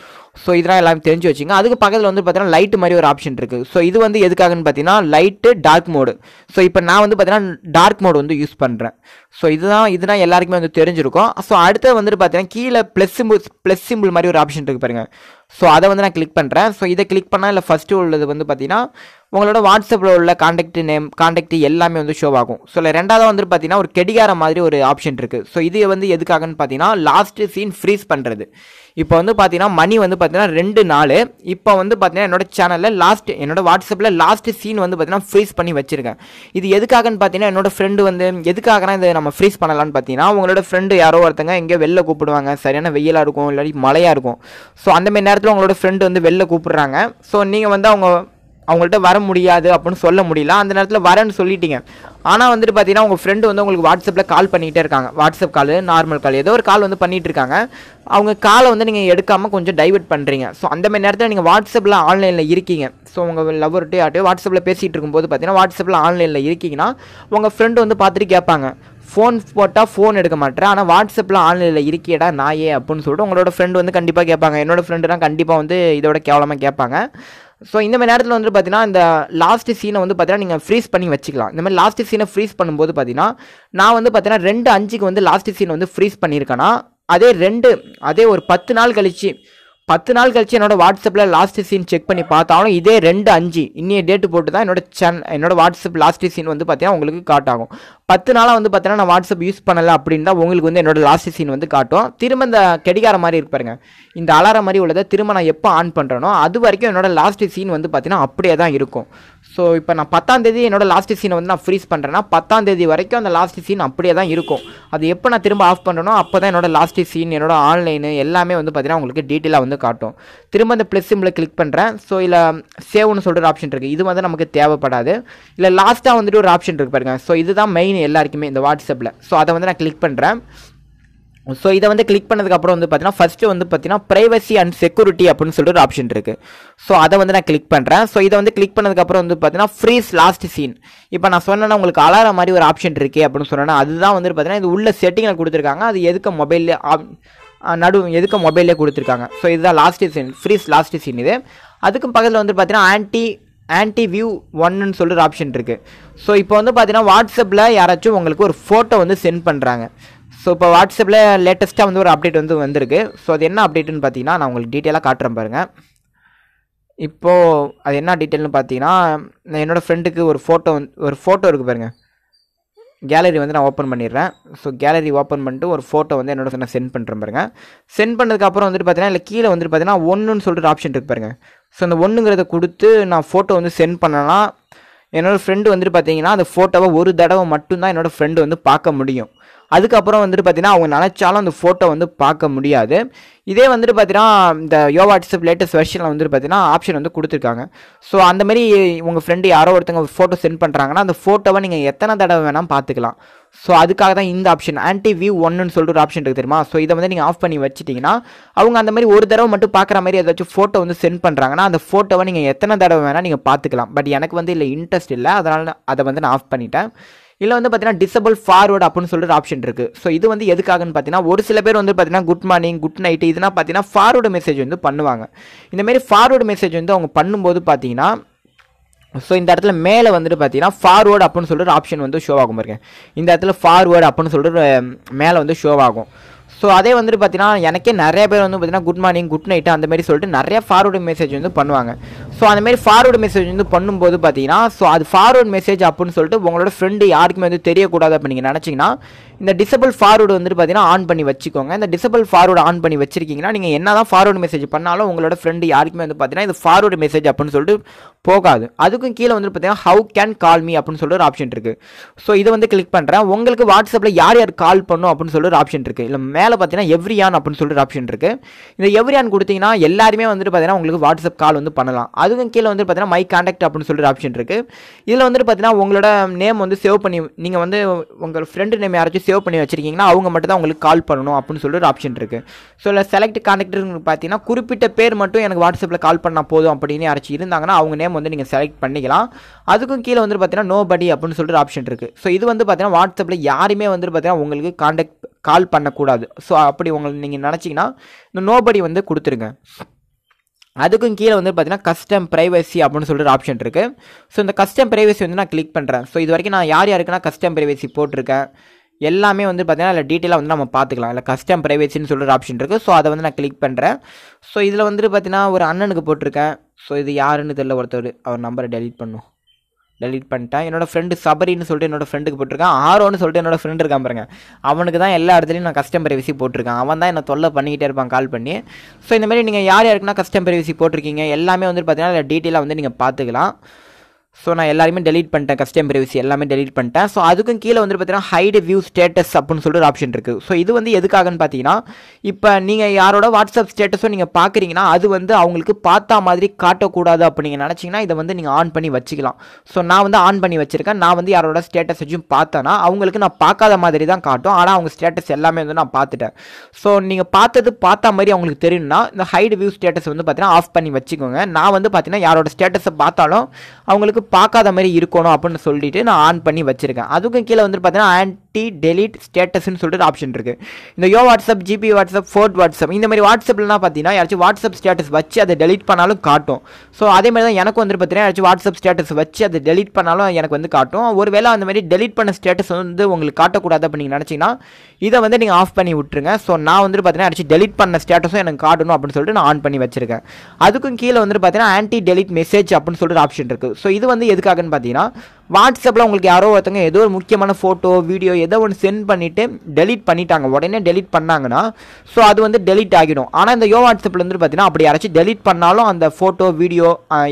B: ஸோ இதெல்லாம் எல்லாமே தெரிஞ்சு வச்சுங்க அதுக்கு பக்கத்தில் வந்து பார்த்தீங்கன்னா லைட்டு மாதிரி ஒரு ஆப்ஷன் இருக்குது ஸோ இது வந்து எதுக்காகன்னு பார்த்தீங்கன்னா லைட்டு டார்க் மோடு ஸோ இப்போ நான் வந்து பார்த்தீங்கன்னா டார்க் மோடு வந்து யூஸ் பண்ணுறேன் ஸோ இதுதான் இதுதான் எல்லாருக்குமே வந்து தெரிஞ்சிருக்கும் ஸோ அடுத்து வந்துட்டு பார்த்தீங்கன்னா கீழே ப்ளஸ் சிம்பிள் ப்ளஸ் சிம்பிள் மாதிரி ஒரு ஆப்ஷன் இருக்குது பாருங்கள் ஸோ அதை வந்து நான் கிளிக் பண்ணுறேன் ஸோ இதை கிளிக் பண்ணால் இல்லை ஃபஸ்ட்டு உள்ளது வந்து பார்த்தீங்கன்னா உங்களோட வாட்ஸ்அப்பில் உள்ள காண்டக்ட் நேம் காண்டக்ட் எல்லாமே வந்து ஷோ ஆகும் ஸோ ரெண்டாவது வந்து பார்த்தீங்கன்னா ஒரு கெடிகாரம் மாதிரி ஒரு ஆப்ஷன் இருக்குது ஸோ இது வந்து எதுக்காகன்னு பார்த்தீங்கன்னா லாஸ்ட்டு சீன் ஃப்ரீஸ் பண்ணுறது இப்போ வந்து பார்த்தீங்கன்னா மணி வந்து பார்த்தீங்கன்னா ரெண்டு நாள் இப்போ வந்து பார்த்தீங்கன்னா என்னோட சேனலில் லாஸ்ட் என்னோட வாட்ஸ்அப்பில் லாஸ்ட் சீன் வந்து பார்த்தீங்கன்னா ஃப்ரீஸ் பண்ணி வச்சுருக்கேன் இது எதுக்காகன்னு பார்த்தீங்கன்னா என்னோட ஃப்ரெண்டு வந்து எதுக்காகனா இதை நம்ம ஃப்ரீஸ் பண்ணலான்னு பார்த்தீங்கன்னா உங்களோட ஃப்ரெண்டு யாரோ ஒருத்தங்க எங்கேயோ வெளில கூப்பிடுவாங்க சரியான வெயிலாக இருக்கும் இல்லாட்டி மழையாக இருக்கும் ஸோ அந்தமாரி நேரத்தில் உங்களோட ஃப்ரெண்டு வந்து வெளில கூப்பிடுறாங்க ஸோ நீங்கள் வந்து அவங்க அவங்கள்ட்ட வர முடியாது அப்படின்னு சொல்ல முடியல அந்த நேரத்தில் வரேன்னு சொல்லிட்டீங்க ஆனால் வந்துட்டு பார்த்தீங்கன்னா உங்கள் ஃப்ரெண்டு வந்து உங்களுக்கு வாட்ஸ்அப்பில் கால் பண்ணிகிட்டே இருக்காங்க வாட்ஸ்அப் கால் நார்மல் கால் ஏதோ ஒரு கால் வந்து பண்ணிகிட்டு இருக்காங்க அவங்க காலை வந்து நீங்கள் எடுக்காமல் கொஞ்சம் டைவெர்ட் பண்ணுறீங்க ஸோ அந்த மாதிரி நேரத்தில் நீங்கள் வாட்ஸ்அப்பில் ஆன்லைனில் இருக்கீங்க ஸோ உங்கள் லவ்வர்கிட்டே ஆட்டையோ வாட்ஸ்அப்பில் பேசிகிட்டு இருக்கும்போது பார்த்தீங்கன்னா வாட்ஸ்அப்பில் ஆன்லைனில் இருக்கீங்கன்னா உங்கள் ஃப்ரெண்டு வந்து பார்த்துட்டு கேட்பாங்க ஃபோன் போட்டால் ஃபோன் எடுக்க மாட்டேன் ஆனால் வாட்ஸ்அப்பில் ஆன்லைனில் இருக்கியடா நான் ஏன் அப்படின்னு சொல்லிட்டு உங்களோட ஃப்ரெண்டு வந்து கண்டிப்பாக கேட்பாங்க என்னோடய ஃப்ரெண்டுனா கண்டிப்பாக வந்து இதோட கேவலமாக கேட்பாங்க ஸோ இந்த மாதிரி நேரத்தில் வந்து பார்த்தீங்கன்னா இந்த லாஸ்ட் சீனை வந்து பார்த்தீங்கன்னா நீங்கள் ஃப்ரீஸ் பண்ணி வச்சுக்கலாம் இந்த மாதிரி லாஸ்ட் சீனை ஃப்ரீஸ் பண்ணும்போது பார்த்தீங்கன்னா நான் வந்து பார்த்தீங்கன்னா ரெண்டு அஞ்சுக்கு வந்து லாஸ்ட் சீனை வந்து ஃப்ரீஸ் பண்ணியிருக்கேன்னா அதே ரெண்டு அதே ஒரு பத்து நாள் கழிச்சு பத்து நாள் கழிச்சு என்னோட வாட்ஸ்அப்பில் லாஸ்ட் சீன் செக் பண்ணி பார்த்தாலும் இதே ரெண்டு அஞ்சு இன்னைய டேட்டு போட்டு தான் என்னோட சன் என்னோட வாட்ஸ்அப் லாஸ்ட் சீன் வந்து பார்த்தீங்கன்னா உங்களுக்கு காட்டாகும் பத்து நாளாக வந்து பார்த்தீங்கன்னா நான் வாட்ஸ்அப் யூஸ் பண்ணலை அப்படின்னு தான் உங்களுக்கு வந்து என்னோட லாஸ்ட் சீன் வந்து காட்டும் திரும்ப இந்த கெடிகார மாதிரி இருப்பாருங்க இந்த அலார மாதிரி உள்ளதை திரும்ப நான் எப்போ ஆன் பண்ணுறேனோ அது வரைக்கும் என்னோட லாஸ்ட் சீன் வந்து பார்த்தீங்கன்னா அப்படியே தான் இருக்கும் ஸோ இப்போ நான் பத்தாந்தேதி என்னோட லாஸ்ட் சீனை வந்து நான் ஃப்ரீஸ் பண்ணுறேன்னா பத்தாந்தேதி வரைக்கும் அந்த லாஸ்ட் சீன் அப்படியே தான் இருக்கும் அது எப்போ நான் திரும்ப ஆஃப் பண்ணுறேனோ அப்போ தான் என்னோட லாஸ்ட் சீன் என்னோட ஆன்லைனு எல்லாமே வந்து பார்த்தீங்கன்னா உங்களுக்கு டீட்டெயிலாக வந்து வந்து காட்டும் திரும்ப அந்த ப்ளஸ் சிம்பிளை கிளிக் பண்ணுறேன் ஸோ இல்லை சேவ்னு சொல்கிற ஆப்ஷன் இருக்குது இது வந்து நமக்கு தேவைப்படாது இல்லை லாஸ்ட்டாக வந்துட்டு ஒரு ஆப்ஷன் இருக்குது பாருங்கள் ஸோ இதுதான் மெயின் எல்லாருக்குமே இந்த வாட்ஸ்அப்பில் ஸோ அதை வந்து நான் கிளிக் பண்ணுறேன் ஸோ இதை வந்து கிளிக் பண்ணதுக்கப்புறம் வந்து பார்த்தீங்கன்னா ஃபஸ்ட்டு வந்து பார்த்தீங்கன்னா ப்ரைவசி அண்ட் செக்யூரிட்டி அப்படின்னு சொல்லிட்டு ஒரு ஆப்ஷன் இருக்குது ஸோ அதை வந்து நான் கிளிக் பண்ணுறேன் ஸோ இதை வந்து கிளிக் பண்ணதுக்கப்புறம் வந்து பார்த்தீங்கன்னா ஃப்ரீஸ் லாஸ்ட் சீன் இப்போ நான் சொன்னேன்னா உங்களுக்கு அலார மாதிரி ஒரு ஆப்ஷன் இருக்கே அப்படின்னு சொன்னேன்னா அதுதான் வந்து பார்த்தீங்கன்னா இது உள்ள செட்டிங்கில் கொடுத்துருக்காங்க அது எதுக்கு மொபைலில் நடு எதுக்கும் மொபைலே கொடுத்துருக்காங்க ஸோ இதுதான் last seen freeze last seen இது அதுக்கும் பக்கத்தில் வந்து பார்த்தீங்கன்னா ஆன்டி ஆன்டி வியூ ஒன்னுன்னு சொல்லுற ஆப்ஷன் இருக்குது ஸோ இப்போ வந்து பார்த்தீங்கன்னா வாட்ஸ்அப்பில் யாராச்சும் உங்களுக்கு ஒரு ஃபோட்டோ வந்து சென்ட் பண்ணுறாங்க ஸோ இப்போ வாட்ஸ்அப்பில் லேட்டஸ்ட்டாக வந்து ஒரு அப்டேட் வந்து வந்திருக்கு ஸோ அது என்ன அப்டேட்டுன்னு பார்த்தீங்கன்னா நான் உங்களுக்கு டீட்டெயிலாக காட்டுறேன் பாருங்கள் இப்போது அது என்ன டீட்டெயில்னு பார்த்தீங்கன்னா என்னோடய ஃப்ரெண்டுக்கு ஒரு ஃபோட்டோ ஒரு ஃபோட்டோ இருக்குது பாருங்கள் கேலரி வந்து நான் ஓப்பன் பண்ணிடுறேன் ஸோ கேலரி ஓப்பன் பண்ணிட்டு ஒரு ஃபோட்டோ வந்து என்னோட நான் சென்ட் பண்ணுறேன் பாருங்கள் சென்ட் பண்ணதுக்கப்புறம் வந்துட்டு பார்த்தீங்கன்னா இல்லை கீழே வந்துட்டு பார்த்தீங்கன்னா ஒன்றுன்னு சொல்லிட்டு ஆப்ஷன் இருக்கு பாருங்கள் ஸோ அந்த ஒன்றுங்கிறத கொடுத்து நான் ஃபோட்டோ வந்து சென்ட் பண்ணேன்னா என்னோடய ஃப்ரெண்டு வந்துட்டு பார்த்தீங்கன்னா அந்த ஃபோட்டோவை ஒரு தடவை மட்டும்தான் என்னோடய ஃப்ரெண்டு வந்து பார்க்க முடியும் அதுக்கப்புறம் வந்துட்டு பார்த்தீங்கன்னா அவங்க நினச்சாலும் அந்த ஃபோட்டோ வந்து பார்க்க முடியாது இதே வந்துட்டு பார்த்தீங்கன்னா இந்த யோ வாட்ஸ்அப் லேட்டஸ்ட் வெர்ஷனில் வந்துட்டு பார்த்தீங்கன்னா ஆப்ஷன் வந்து கொடுத்துருக்காங்க ஸோ அந்தமாரி உங்கள் ஃப்ரெண்டு யாரோ ஒருத்தவங்க ஃபோட்டோ சென்ட் பண்ணுறாங்கன்னா அந்த ஃபோட்டோவை நீங்கள் எத்தனை தடவை வேணால் பார்த்துக்கலாம் ஸோ அதுக்காக தான் இந்த ஆப்ஷன் ஆன்டி வியூ ஒன்றுன்னு சொல்லிட்டு ஒரு ஆப்ஷன் இருக்குது தெரியுமா ஸோ இதை வந்து நீங்கள் ஆஃப் பண்ணி வச்சிட்டிங்கன்னா அவங்க அந்த மாதிரி ஒரு தடவை மட்டும் பார்க்குற மாதிரி ஏதாச்சும் ஃபோட்டோ வந்து சென்ட் பண்ணுறாங்கன்னா அந்த ஃபோட்டோவை நீங்கள் எத்தனை தடவை வேணால் நீங்கள் பார்த்துக்கலாம் பட் எனக்கு வந்து இல்லை இன்ட்ரெஸ்ட் இல்லை அதனால் அதை வந்து நான் ஆஃப் பண்ணிட்டேன் இல்லை வந்து பார்த்தீங்கன்னா டிசபிள் ஃபார்வர்டு அப்படின்னு சொல்லிட்டு ஆப்ஷன் இருக்குது ஸோ இது வந்து எதுக்காகன்னு பார்த்தீங்கன்னா ஒரு சில பேர் வந்து பார்த்தீங்கன்னா குட் மார்னிங் குட் நைட் இதுனா பார்த்தீங்கன்னா ஃபார்வர்டு மெசேஜ் வந்து பண்ணுவாங்க இந்தமாரி ஃபார்வர்டு மெசேஜ் வந்து அவங்க பண்ணும்போது பார்த்தீங்கன்னா ஸோ இந்த இடத்துல மேலே வந்துட்டு பார்த்தீங்கன்னா ஃபார்வேர்டு அப்படின்னு சொல்லிட்டு ஆப்ஷன் வந்து ஷோ ஆகும் பாருங்க இந்த இடத்துல ஃபார்வேர்டு அப்படின்னு சொல்லிட்டு மேலே வந்து ஷோ ஆகும் ஸோ அதே வந்துட்டு பார்த்தீங்கன்னா எனக்கே நிறைய பேர் வந்து பார்த்தீங்கன்னா குட் மார்னிங் குட் நைட்டு அந்த மாதிரி சொல்லிட்டு நிறைய ஃபார்வேர்டு மெசேஜ் வந்து பண்ணுவாங்க ஸோ அந்த மாதிரி ஃபார்வர்டு மெசேஜ் வந்து பண்ணும்போது பார்த்தீங்கன்னா ஸோ அது ஃபார்வர்ட் மெசேஜ் அப்படின்னு சொல்லிட்டு உங்களோட ஃப்ரெண்டு யாருக்குமே வந்து தெரியக்கூடாது அப்படின்னு நீங்கள் நினச்சிங்கன்னா இந்த டிசபிள் ஃபார்வர்டு வந்துட்டு பார்த்தீங்கன்னா ஆன் பண்ணி வச்சுக்கோங்க இந்த டிசபிள் ஃபார்வர்டு ஆன் பண்ணி வச்சிருக்கீங்கன்னா நீங்கள் என்ன தான் ஃபார்வர்டு மெசேஜ் பண்ணாலும் உங்களோட ஃப்ரெண்டு யாருக்குமே வந்து பார்த்தீங்கன்னா இது ஃபார்வர்டு மெசேஜ் அப்படின்னு சொல்லிட்டு போகாது அதுக்கும் கீழே வந்து பார்த்தீங்கன்னா ஹவு கேன் கால் மீ அப்படின்னு சொல்லிட்டு ஒரு ஆப்ஷன் இருக்குது ஸோ இதை வந்து கிளிக் பண்ணுறேன் உங்களுக்கு வாட்ஸ்அப்பில் யார் யார் கால் பண்ணும் அப்படின்னு சொல்லிட்டு ஒரு ஆப்ஷன் இருக்குது இல்லை மேலே பார்த்தீங்கன்னா எவ்ரியான் அப்படின்னு சொல்லிட்டு ஒரு ஆப்ஷன் இருக்குது இந்த எவ்ரியான் கொடுத்தீங்கன்னா எல்லாருமே வந்துட்டு பார்த்தீங்கன்னா உங்களுக்கு வாட்ஸ்அப் கால் வந்து பண்ணலாம் அதுக்கும் கீழே வந்து பார்த்தீங்கன்னா மை காண்டாக்ட் அப்படின்னு சொல்லிட்டு ஆப்ஷன் இருக்குது இதில் வந்துட்டு பார்த்தீங்கன்னா உங்களோட நேம் வந்து சேவ் பண்ணி நீங்கள் வந்து உங்கள் ஃப்ரெண்டு நேம் யாராச்சும் சேவ் பண்ணி வச்சிருக்கீங்கன்னா அவங்க மட்டும் தான் உங்களுக்கு கால் பண்ணணும் அப்படின்னு சொல்லிட்டு ஒரு ஆப்ஷன் இருக்குது ஸோ இல்லை செலக்ட் காண்டாக்ட்னு பார்த்தீங்கன்னா குறிப்பிட்ட பேர் மட்டும் எனக்கு வாட்ஸ்அப்பில் கால் பண்ணால் போதும் அப்படின்னு யாராச்சும் இருந்தாங்கன்னா அவங்க நேம் வந்து நீங்கள் செலக்ட் பண்ணிக்கலாம் அதுக்கும் கீழே வந்துட்டு பார்த்தீங்கன்னா நோ படி அப்படின்னு சொல்லிட்டு ஆப்ஷன் இருக்குது ஸோ இது வந்து பார்த்தீங்கன்னா வாட்ஸ்அப்பில் யாருமே வந்துட்டு பார்த்தீங்கன்னா உங்களுக்கு காண்டாக்ட் கால் பண்ணக்கூடாது ஸோ அப்படி உங்களுக்கு நீங்கள் நினச்சிங்கன்னா இந்த நோபடி வந்து கொடுத்துருங்க அதுக்கும் கீழே வந்து பார்த்தீங்கன்னா கஸ்டம் ப்ரைவசி அப்படின்னு சொல்லிட்டு ஆப்ஷன் இருக்குது ஸோ இந்த கஸ்டம் ப்ரைவசி வந்து நான் கிளிக் பண்ணுறேன் ஸோ இது வரைக்கும் நான் யார் யாருக்குன்னா கஸ்டம் ப்ரைவசி போட்டிருக்கேன் எல்லாமே வந்து பார்த்தீங்கன்னா இல்லை டீட்டெயிலாக வந்து நம்ம பார்த்துக்கலாம் இல்லை கஸ்டம் ப்ரைவேசின்னு சொல்லுற ஆப்ஷன் இருக்குது ஸோ அதை வந்து நான் கிளிக் பண்ணுறேன் ஸோ இதில் வந்துட்டு பார்த்தீங்கன்னா ஒரு அண்ணனுக்கு போட்டிருக்கேன் ஸோ இது யாருன்னு தெரில ஒருத்தர் அவர் நம்பரை டெலிட் பண்ணும் டெலிட் பண்ணிட்டேன் என்னோடய ஃப்ரெண்டு சபரின்னு சொல்லிட்டு என்னோடய ஃப்ரெண்டுக்கு போட்டிருக்கேன் ஆரோன்னு சொல்லிட்டு என்னோடய ஃப்ரெண்டு இருக்கான் பாருங்க அவனுக்கு தான் எல்லா இடத்துலையும் நான் கஸ்டம் பிரைவசி போட்டிருக்கேன் அவன் தான் என்னை தொல்லை பண்ணிக்கிட்டே இருப்பான் கால் பண்ணி ஸோ இந்த மாதிரி நீங்கள் யார் யாருக்குன்னா கஸ்டம் பிரைவசி போட்டிருக்கீங்க எல்லாமே வந்து பார்த்தீங்கன்னா டீட்டெயிலாக வந்து நீங்கள் பார்த்துக்கலாம் ஸோ நான் எல்லாருமே டெலிட் பண்ணிட்டேன் கஸ்டம் பிரைவசி எல்லாமே டெலிட் பண்ணிட்டேன் ஸோ அதுக்கும் கீழே வந்து பார்த்தீங்கன்னா ஹைடு வியூ ஸ்டேட்டஸ் அப்படின்னு சொல்லிட்டு ஒரு ஆப்ஷன் இருக்குது ஸோ இது வந்து எதுக்காகன்னு பார்த்தீங்கன்னா இப்போ நீங்கள் யாரோட வாட்ஸ்அப் ஸ்டேட்டஸோ நீங்கள் பார்க்குறீங்கன்னா அது வந்து அவங்களுக்கு பார்த்தா மாதிரி காட்டக்கூடாது அப்படி நீங்கள் நினச்சிங்கன்னா இதை வந்து நீங்கள் ஆன் பண்ணி வச்சுக்கலாம் ஸோ நான் வந்து ஆன் பண்ணி வச்சுருக்கேன் நான் வந்து யாரோட ஸ்டேட்டஸ் வச்சும் பார்த்தேன்னா அவங்களுக்கு நான் பார்க்காத மாதிரி தான் காட்டும் ஆனால் அவங்க ஸ்டேட்டஸ் எல்லாமே வந்து நான் பார்த்துட்டேன் ஸோ நீங்கள் பார்த்தது பார்த்தா மாதிரி அவங்களுக்கு தெரியும்னா இந்த ஹைடு வியூ ஸ்டேட்டஸ் வந்து பார்த்தீங்கன்னா ஆஃப் பண்ணி வச்சுக்கோங்க நான் வந்து பார்த்தீங்கன்னா யாரோட ஸ்டேட்டஸை பார்த்தாலும் அவங்களுக்கு பார்க்காத மாதிரி இருக்கணும் அப்படின்னு சொல்லிட்டு நான் ஆன் பண்ணி வச்சுருக்கேன் அதுக்கும் கீழே வந்து பார்த்தீங்கன்னா ஆன்டி டெலிட் ஸ்டேட்டஸ்ன்னு சொல்லிட்டு ஆப்ஷன் இருக்குது இந்த யோ WhatsApp GB WhatsApp Fouad WhatsApp இந்த மாதிரி வாட்ஸ்அப்லாம் பார்த்தீங்கன்னா யாராச்சும் வாட்ஸ்அப் ஸ்டேட்டஸ் வச்சு அதை டெலிட் பண்ணாலும் காட்டும் ஸோ அதே மாதிரி தான் எனக்கு வந்து பார்த்தீங்கன்னா யாராச்சும் வாட்ஸ்அப் ஸ்டேட்டஸ் வச்சு அதை டெலிட் பண்ணாலும் எனக்கு வந்து காட்டும் ஒருவேளை அந்த மாதிரி டெலிட் பண்ண ஸ்டேட்டஸ் வந்து உங்களுக்கு காட்டக்கூடாது அப்படின்னு நீங்கள் நினச்சிங்கன்னா இதை வந்து நீங்கள் ஆஃப் பண்ணி விட்டுருங்க ஸோ நான் வந்து பார்த்தீங்கன்னா யாராச்சும் டெலிட் பண்ண ஸ்டேட்டஸும் எனக்கு காட்டணும் அப்படின்னு சொல்லிட்டு நான் ஆன் பண்ணி வச்சிருக்கேன் அதுக்கும் கீழே வந்து பார்த்தீங்கன்னா ஆன்டி டெலிட் மெசேஜ் அப்படின்னு சொல்லிட்டு ஆப்ஷன் இருக்குது ஸோ இது வந்து எதுக்காகன்னு பார்த்தீங்கன்னா வாட்ஸ்அப்பில் உங்களுக்கு யாரோ ஒருத்தவங்க ஏதோ ஒரு முக்கியமான ஃபோட்டோ வீடியோ ஏதோ ஒன்று சென்ட் பண்ணிவிட்டு டெலிட் பண்ணிட்டாங்க உடனே டெலிட் பண்ணாங்கன்னா ஸோ அது வந்து டெலிட் ஆகிடும் ஆனால் இந்த யோ வாட்ஸ்அப்பில் வந்து பார்த்தீங்கன்னா அப்படி யாராச்சும் டெலிட் பண்ணாலும் அந்த ஃபோட்டோ வீடியோ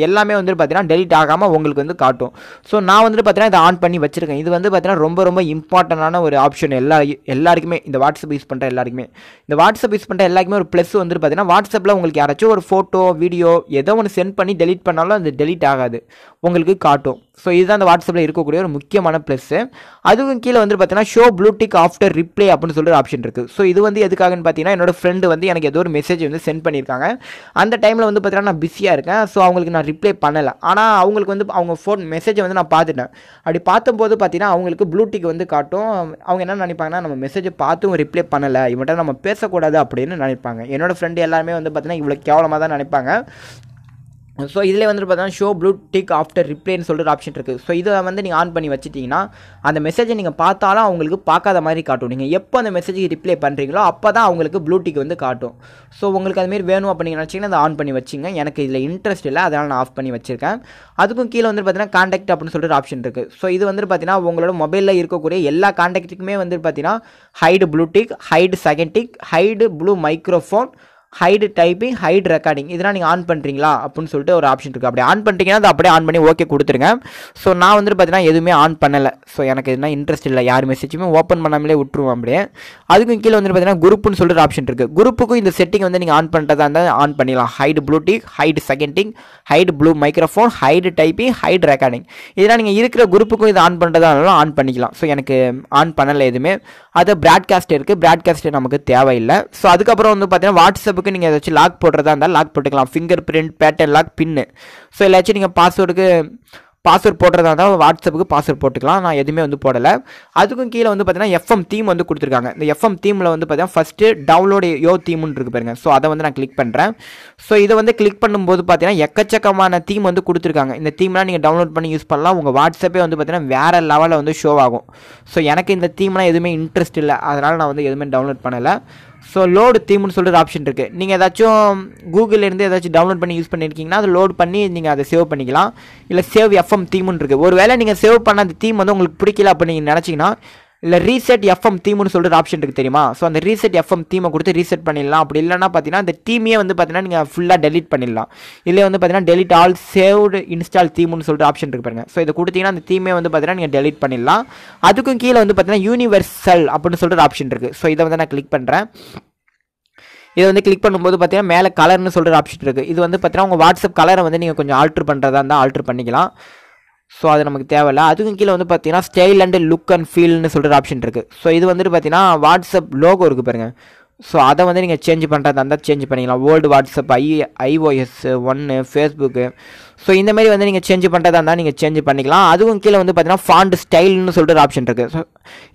B: எல்லாமே வந்து பார்த்தீங்கன்னா டெலிட் ஆகாமல் உங்களுக்கு வந்து காட்டும் ஸோ நான் வந்துட்டு பார்த்தீங்கன்னா இதை ஆன் பண்ணி வச்சுருக்கேன் இது வந்து பார்த்தீங்கன்னா ரொம்ப ரொம்ப இம்பார்ட்டண்டான ஒரு ஆப்ஷன் எல்லா எல்லாருக்குமே இந்த வாட்ஸ்அப் யூஸ் பண்ணுற எல்லாருக்குமே இந்த வாட்ஸ்அப் யூஸ் பண்ணுற எல்லாருக்குமே ஒரு ப்ளஸ் வந்துட்டு பார்த்தீங்கன்னா வாட்ஸ்அப்பில் உங்களுக்கு யாராச்சும் ஒரு ஃபோட்டோ வீடியோ ஏதோ ஒன்று சென்ட் பண்ணி டெலிட் பண்ணாலும் அது டெலிட் ஆகாது உங்களுக்கு காட்டும் ஸோ இதுதான் அந்த வாட்ஸ்அப்பில் இருக்கக்கூடிய ஒரு முக்கியமான ப்ளஸ்ஸு அதுவும் கீழே வந்து பார்த்தீங்கன்னா ஷோ ப்ளூடிக் ஆஃப்டர் ரிப்ளை அப்படின்னு சொல்லிட்டு ஆப்ஷன் இருக்குது ஸோ இது வந்து எதுக்காகன்னு பார்த்தீங்கன்னா என்னோட ஃப்ரெண்டு வந்து எனக்கு ஏதோ ஒரு மெசேஜ் வந்து சென்ட் பண்ணியிருக்காங்க அந்த டைமில் வந்து பார்த்தீங்கன்னா நான் பிஸியாக இருக்கேன் ஸோ அவங்களுக்கு நான் ரிப்ளை பண்ணலை ஆனால் அவங்களுக்கு வந்து அவங்க ஃபோன் மெசேஜை வந்து நான் பார்த்துட்டேன் அப்படி பார்த்தபோது பார்த்தீங்கன்னா அவங்களுக்கு ப்ளூடிக் வந்து காட்டும் அவங்க என்ன நினைப்பாங்கன்னா நம்ம மெசேஜை பார்த்தும் ரிப்ளை பண்ணலை இவன்ட்ட நம்ம பேசக்கூடாது அப்படின்னு நினைப்பாங்க என்னோடய ஃப்ரெண்டு எல்லாருமே வந்து பார்த்தீங்கன்னா இவ்வளோ கேவலமாக தான் நினைப்பாங்க ஸோ இதில் வந்துட்டு பார்த்தீங்கன்னா ஷோ ப்ளூ டிக் ஆஃப்டர் ரிப்ளைன்னு சொல்கிற ஆப்ஷன் இருக்குது ஸோ இதை வந்து நீங்கள் ஆன் பண்ணி வச்சுட்டிங்கன்னா அந்த மெசேஜை நீங்கள் பார்த்தாலும் அவங்களுக்கு பார்க்காத மாதிரி காட்டும் நீங்கள் எப்போ அந்த மெசேஜுக்கு ரிப்ளை பண்ணுறீங்களோ அப்போ தான் அவங்களுக்கு ப்ளூ டிக் வந்து காட்டும் ஸோ உங்களுக்கு அதுமாரி வேணும் அப்படின்னு நினச்சிங்கன்னா அதை ஆன் பண்ணி வச்சுங்க எனக்கு இதில் இன்ட்ரெஸ்ட் இல்லை அதனால் நான் ஆஃப் பண்ணி வச்சுருக்கேன் அதுக்கும் கீழே வந்து பார்த்தீங்கன்னா காண்டாக்ட் அப்படின்னு ஒரு ஆப்ஷன் இருக்குது ஸோ இது வந்து பார்த்தீங்கன்னா உங்களோட மொபைலில் இருக்கக்கூடிய எல்லா காண்டாக்ட்டுக்குமே வந்து பார்த்தீங்கன்னா hide blue tick hide second tick hide blue microphone hide typing hide recording இதெல்லாம் நீங்கள் ஆன் பண்ணுறீங்களா அப்படின்னு சொல்லிட்டு ஒரு ஆப்ஷன் இருக்குது அப்படி ஆன் பண்ணிட்டீங்கன்னா அது அப்படியே ஆன் பண்ணி ஓகே கொடுத்துருங்க ஸோ நான் வந்துட்டு பார்த்தீங்கன்னா எதுவுமே ஆன் பண்ணலை ஸோ எனக்கு எதுனா இன்ட்ரெஸ்ட் இல்லை யார் மெசேஜுமே ஓப்பன் பண்ணாமலே விட்டுருவோம் அப்படியே அதுக்கும் கீழே வந்துட்டு பார்த்தீங்கன்னா குரூப்னு சொல்லிட்டு ஆப்ஷன் இருக்குது குரூப்புக்கும் இந்த செட்டிங் வந்து நீங்கள் ஆன் பண்ணுறதா இருந்தால் ஆன் பண்ணிடலாம் hide blue tick hide second tick hide blue microphone hide typing hide recording இதெல்லாம் நீங்கள் இருக்கிற குரூப்புக்கும் இது ஆன் பண்ணுறதா இருந்தாலும் ஆன் பண்ணிக்கலாம் ஸோ எனக்கு ஆன் பண்ணலை எதுவுமே அது ப்ராட்காஸ்ட் இருக்குது ப்ராட்காஸ்ட் நமக்கு தேவையில்லை ஸோ அதுக்கப்புறம் வந்து பார்த்தீங்கன்னா வாட்ஸ்அப்புக்கு நீங்கள் ஏதாச்சும் லாக் போடுறதா இருந்தால் லாக் போட்டுக்கலாம் fingerprint pattern lock pin so எல்லாச்சும் நீங்கள் பாஸ்வேர்டுக்கு பாஸ்வேர்ட் போடுறதா இருந்தால் வாட்ஸ்அப்புக்கு பாஸ்வேர்ட் போட்டுக்கலாம் நான் எதுவுமே வந்து போடலை அதுக்கும் கீழே வந்து பார்த்தீங்கன்னா எஃப்எம் தீம் வந்து கொடுத்துருக்காங்க இந்த எஃப்எம் தீமில் வந்து பார்த்தீங்கன்னா ஃபஸ்ட்டு டவுன்லோடு யோ தீம்னு இருக்கு பாருங்க ஸோ அதை வந்து நான் கிளிக் பண்ணுறேன் ஸோ இதை வந்து கிளிக் பண்ணும்போது பார்த்தீங்கன்னா எக்கச்சக்கமான தீம் வந்து கொடுத்துருக்காங்க இந்த தீம்லாம் நீங்கள் டவுன்லோட் பண்ணி யூஸ் பண்ணலாம் உங்கள் வாட்ஸ்அப்பே வந்து பார்த்தீங்கன்னா வேறு லெவலில் வந்து ஷோ ஆகும் ஸோ எனக்கு இந்த தீம்லாம் எதுவுமே இன்ட்ரெஸ்ட் இல்லை அதனால் நான் வந்து எதுவுமே டவுன்லோட் பண்ணலை ஸோ லோடு தீம்னு சொல்கிற ஆப்ஷன் இருக்குது நீங்கள் ஏதாச்சும் கூகுளிலேருந்து ஏதாச்சும் டவுன்லோட் பண்ணி யூஸ் பண்ணியிருக்கீங்கன்னா அதை லோட் பண்ணி நீங்கள் அதை சேவ் பண்ணிக்கலாம் இல்லை சேவ் எஃப்எம் தீம்னு இருக்குது ஒரு வேளை நீங்கள் சேவ் பண்ண அந்த தீம் வந்து உங்களுக்கு பிடிக்கல அப்போ நீங்கள் நினச்சிங்கன்னா இல்லை ரீசெட் எஃப்எம் தீம்னு சொல்லிட்டு ஆப்ஷன் இருக்குது தெரியுமா ஸோ அந்த ரீசெட் எஃப்எம் தீமை கொடுத்து ரீசெட் பண்ணிடலாம் அப்படி இல்லைனா பார்த்தீங்கன்னா அந்த தீமையே வந்து பார்த்தீங்கன்னா நீங்கள் ஃபுல்லாக டெலிட் பண்ணிடலாம் இல்லை வந்து பார்த்தீங்கன்னா டெலிட் ஆல் சேவ்டு இன்ஸ்டால் தீம்னு சொல்லிட்டு ஆப்ஷன் இருக்கு பாருங்க ஸோ இதை கொடுத்தீங்கன்னா அந்த தீமே வந்து பார்த்தீங்கன்னா நீங்கள் டெலிட் பண்ணிடலாம் அதுக்கும் கீழே வந்து பார்த்தீங்கன்னா யூனிவர்சல் அப்படின்னு சொல்லிட்டு ஆப்ஷன் இருக்குது ஸோ இதை வந்து நான் கிளிக் பண்ணுறேன் இதை வந்து கிளிக் பண்ணும்போது பார்த்தீங்கன்னா மேலே கலர்னு சொல்கிற ஆப்ஷன் இருக்குது இது வந்து பார்த்தீங்கன்னா உங்கள் வாட்ஸ்அப் கலரை வந்து நீங்கள் கொஞ்சம் ஆல்ட்ரு பண்ணுறதா இருந்தால் ஆல்ட்ரு பண்ணிக்கலாம் ஸோ அது நமக்கு தேவையில்ல அதுக்கும் கீழே வந்து பார்த்தீங்கன்னா ஸ்டைல் அண்ட் லுக் அண்ட் ஃபீல்னு சொல்கிற ஆப்ஷன் இருக்குது ஸோ இது வந்துட்டு பார்த்தீங்கன்னா வாட்ஸ்அப் லோகோ இருக்குது பாருங்கள் ஸோ அதை வந்து நீங்கள் சேஞ்ச் பண்ணுறதா இருந்தால் சேஞ்ச் பண்ணிக்கலாம் ஓல்டு வாட்ஸ்அப் ஐ ஐஓஎஸ் ஒன்று ஃபேஸ்புக்கு ஸோ இந்த மாதிரி வந்து நீங்கள் சேஞ்ச் பண்ணுறதா இருந்தால் நீங்கள் சேஞ்ச் பண்ணிக்கலாம் அதுவும் கீழே வந்து பார்த்தீங்கன்னா ஃபாண்ட் ஸ்டைல்னு சொல்லிட்டு ஒரு ஆப்ஷன் இருக்குது ஸோ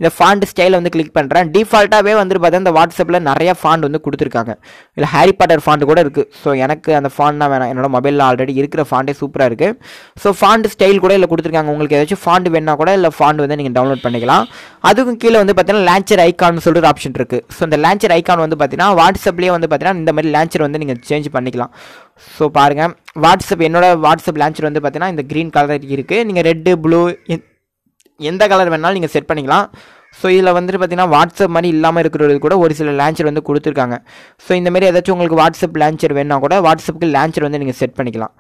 B: இந்த ஃபாண்ட் ஸ்டைலை வந்து கிளிக் பண்ணுறேன் டிஃபால்ட்டாகவே வந்து பார்த்தீங்கன்னா இந்த வாட்ஸ்அப்பில் நிறைய ஃபாண்ட் வந்து கொடுத்துருக்காங்க இல்லை ஹாரி பாட்டர் ஃபாண்ட் கூட இருக்குது ஸோ எனக்கு அந்த ஃபாண்ட்னா வேணாம் என்னோட மொபைலில் ஆல்ரெடி இருக்கிற ஃபாண்டே சூப்பராக இருக்குது ஸோ ஃபாண்ட் ஸ்டைல் கூட இல்லை கொடுத்துருக்காங்க உங்களுக்கு ஏதாச்சும் ஃபாண்ட் வேணால் கூட இல்லை ஃபாண்ட் வந்து நீங்கள் டவுன்லோட் பண்ணிக்கலாம் அதுக்கும் கீழே வந்து பார்த்தீங்கன்னா லான்ச்சர் ஐக்கான் சொல்லிட்டு ஒரு ஆப்ஷன் இருக்குது ஸோ இந்த லான்ச்சர் ஐக்கான் வந்து பார்த்தீங்கன்னா வாட்ஸ்அப்லேயே வந்து பார்த்தீங்கன்னா இந்த மாதிரி லான்ச்சர் வந்து நீங்கள் சேஞ்ச் பண்ணிக்கலாம் ஸோ பாருங்கள் வாட்ஸ்அப் என்னோடய வாட்ஸ்அப் லான்ச்சர் வந்து பார்த்தீங்கன்னா இந்த க்ரீன் கலர் இருக்குது நீங்கள் ரெட்டு ப்ளூ எந்த கலர் வேணாலும் நீங்கள் செட் பண்ணிக்கலாம் ஸோ இதில் வந்துட்டு பார்த்தீங்கன்னா வாட்ஸ்அப் மாதிரி இல்லாமல் இருக்கிறது கூட ஒரு சில லான்ச்சர் வந்து கொடுத்துருக்காங்க ஸோ இந்தமாரி ஏதாச்சும் உங்களுக்கு வாட்ஸ்அப் லான்ச்சர் வேணால் கூட வாட்ஸ்அப்புக்கு லான்ச்சர் வந்து நீங்கள் செட் பண்ணிக்கலாம்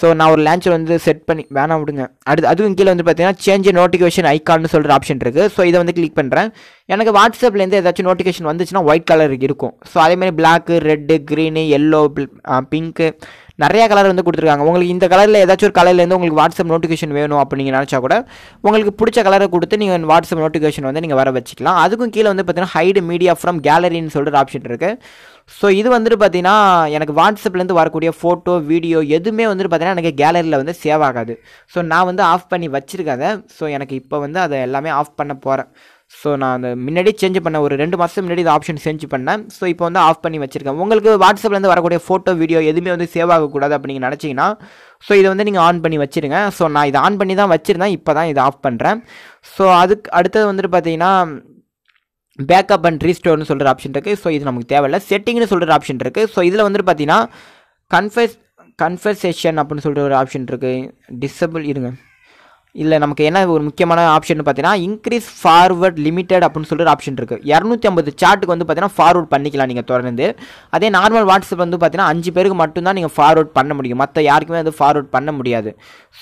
B: ஸோ நான் ஒரு லான்ச்சர் வந்து செட் பண்ணி வேணாம் விடுங்க அடுத்து அதுவும் கீழே வந்து பார்த்தீங்கன்னா சேஞ்ச் நோட்டிஃபிகேஷன் ஐக்கான்னு சொல்கிற ஆப்ஷன் இருக்குது ஸோ இதை வந்து கிளிக் பண்ணுறேன் எனக்கு வாட்ஸ்அப்லேருந்து ஏதாச்சும் நோட்டிஃபிகேஷன் வந்துச்சுன்னா ஒயிட் கலர் இருக்கும் ஸோ அதேமாதிரி black red green yellow pink நிறையா கலர் வந்து கொடுத்துருக்காங்க உங்களுக்கு இந்த கலரில் ஏதாச்சும் ஒரு கலர்லேருந்து உங்களுக்கு வாட்ஸ்அப் நோட்டிஃபிகேஷன் வேணும் அப்படின்னு நினச்சா கூட உங்களுக்கு பிடிச்ச கலரை கொடுத்து நீங்கள் வாட்ஸ்அப் நோட்டிஃபிகேஷன் வந்து நீங்கள் வர வச்சுக்கலாம் அதுக்கும் கீழே வந்து பார்த்தீங்கன்னா ஹைடு மீடியா ஃப்ரம் கேலரின்னு சொல்லிட்டு ஆப்ஷன் இருக்குது ஸோ இது வந்துட்டு பார்த்தீங்கன்னா எனக்கு வாட்ஸ்அப்லேருந்து வரக்கூடிய ஃபோட்டோ வீடியோ எதுவுமே வந்துட்டு பார்த்தீங்கன்னா எனக்கு கேலரியில் வந்து சேவ் ஆகாது ஸோ நான் வந்து ஆஃப் பண்ணி வச்சுருக்காத ஸோ எனக்கு இப்போ வந்து அதை எல்லாமே ஆஃப் பண்ண போகிறேன் ஸோ நான் அந்த முன்னாடி சேஞ்ச் பண்ணேன் ஒரு ரெண்டு மாதம் முன்னாடி இந்த ஆப்ஷன் சேஞ்ச் பண்ணேன் ஸோ இப்போ வந்து ஆஃப் பண்ணி வச்சுருக்கேன் உங்களுக்கு வாட்ஸ்அப்லேருந்து வரக்கூடிய ஃபோட்டோ வீடியோ எதுவுமே வந்து சேவ் ஆகக்கூடாது அப்படின்னு நினச்சிங்கன்னா ஸோ இதை வந்து நீங்கள் ஆன் பண்ணி வச்சுருங்க ஸோ நான் இதை ஆன் பண்ணி தான் வச்சுருந்தேன் இப்போ தான் இதை ஆஃப் பண்ணுறேன் ஸோ அதுக்கு அடுத்தது வந்துட்டு பார்த்தீங்கன்னா பேக்கப் அண்ட் ரீஸ்டோர்னு சொல்கிற ஆப்ஷன் இருக்குது ஸோ இது நமக்கு தேவையில்லை செட்டிங்னு சொல்கிற ஆப்ஷன் இருக்குது ஸோ இதில் வந்துட்டு பார்த்தீங்கன்னா கன்ஃபஸ் கன்ஃபர்சேஷன் அப்படின்னு சொல்கிற ஒரு ஆப்ஷன் இருக்குது டிசபிள் இருங்க இல்லை நமக்கு என்ன ஒரு முக்கியமான ஆப்ஷன் பார்த்தீங்கன்னா இன்க்ரீஸ் ஃபார்வர்ட் லிமிடெட் அப்படின்னு சொல்லி ஒரு ஆப்ஷன் இருக்குது இரநூத்தி ஐம்பது சார்ட்டுக்கு வந்து பார்த்தீங்கன்னா ஃபார்வர்ட் பண்ணிக்கலாம் நீங்கள் தொடர்ந்து அதே நார்மல் வாட்ஸ்அப் வந்து பார்த்தீங்கன்னா அஞ்சு பேருக்கு மட்டும்தான் நீங்கள் ஃபார்வர்ட் பண்ண முடியும் மற்ற யாருக்குமே அது ஃபார்வர்ட் பண்ண முடியாது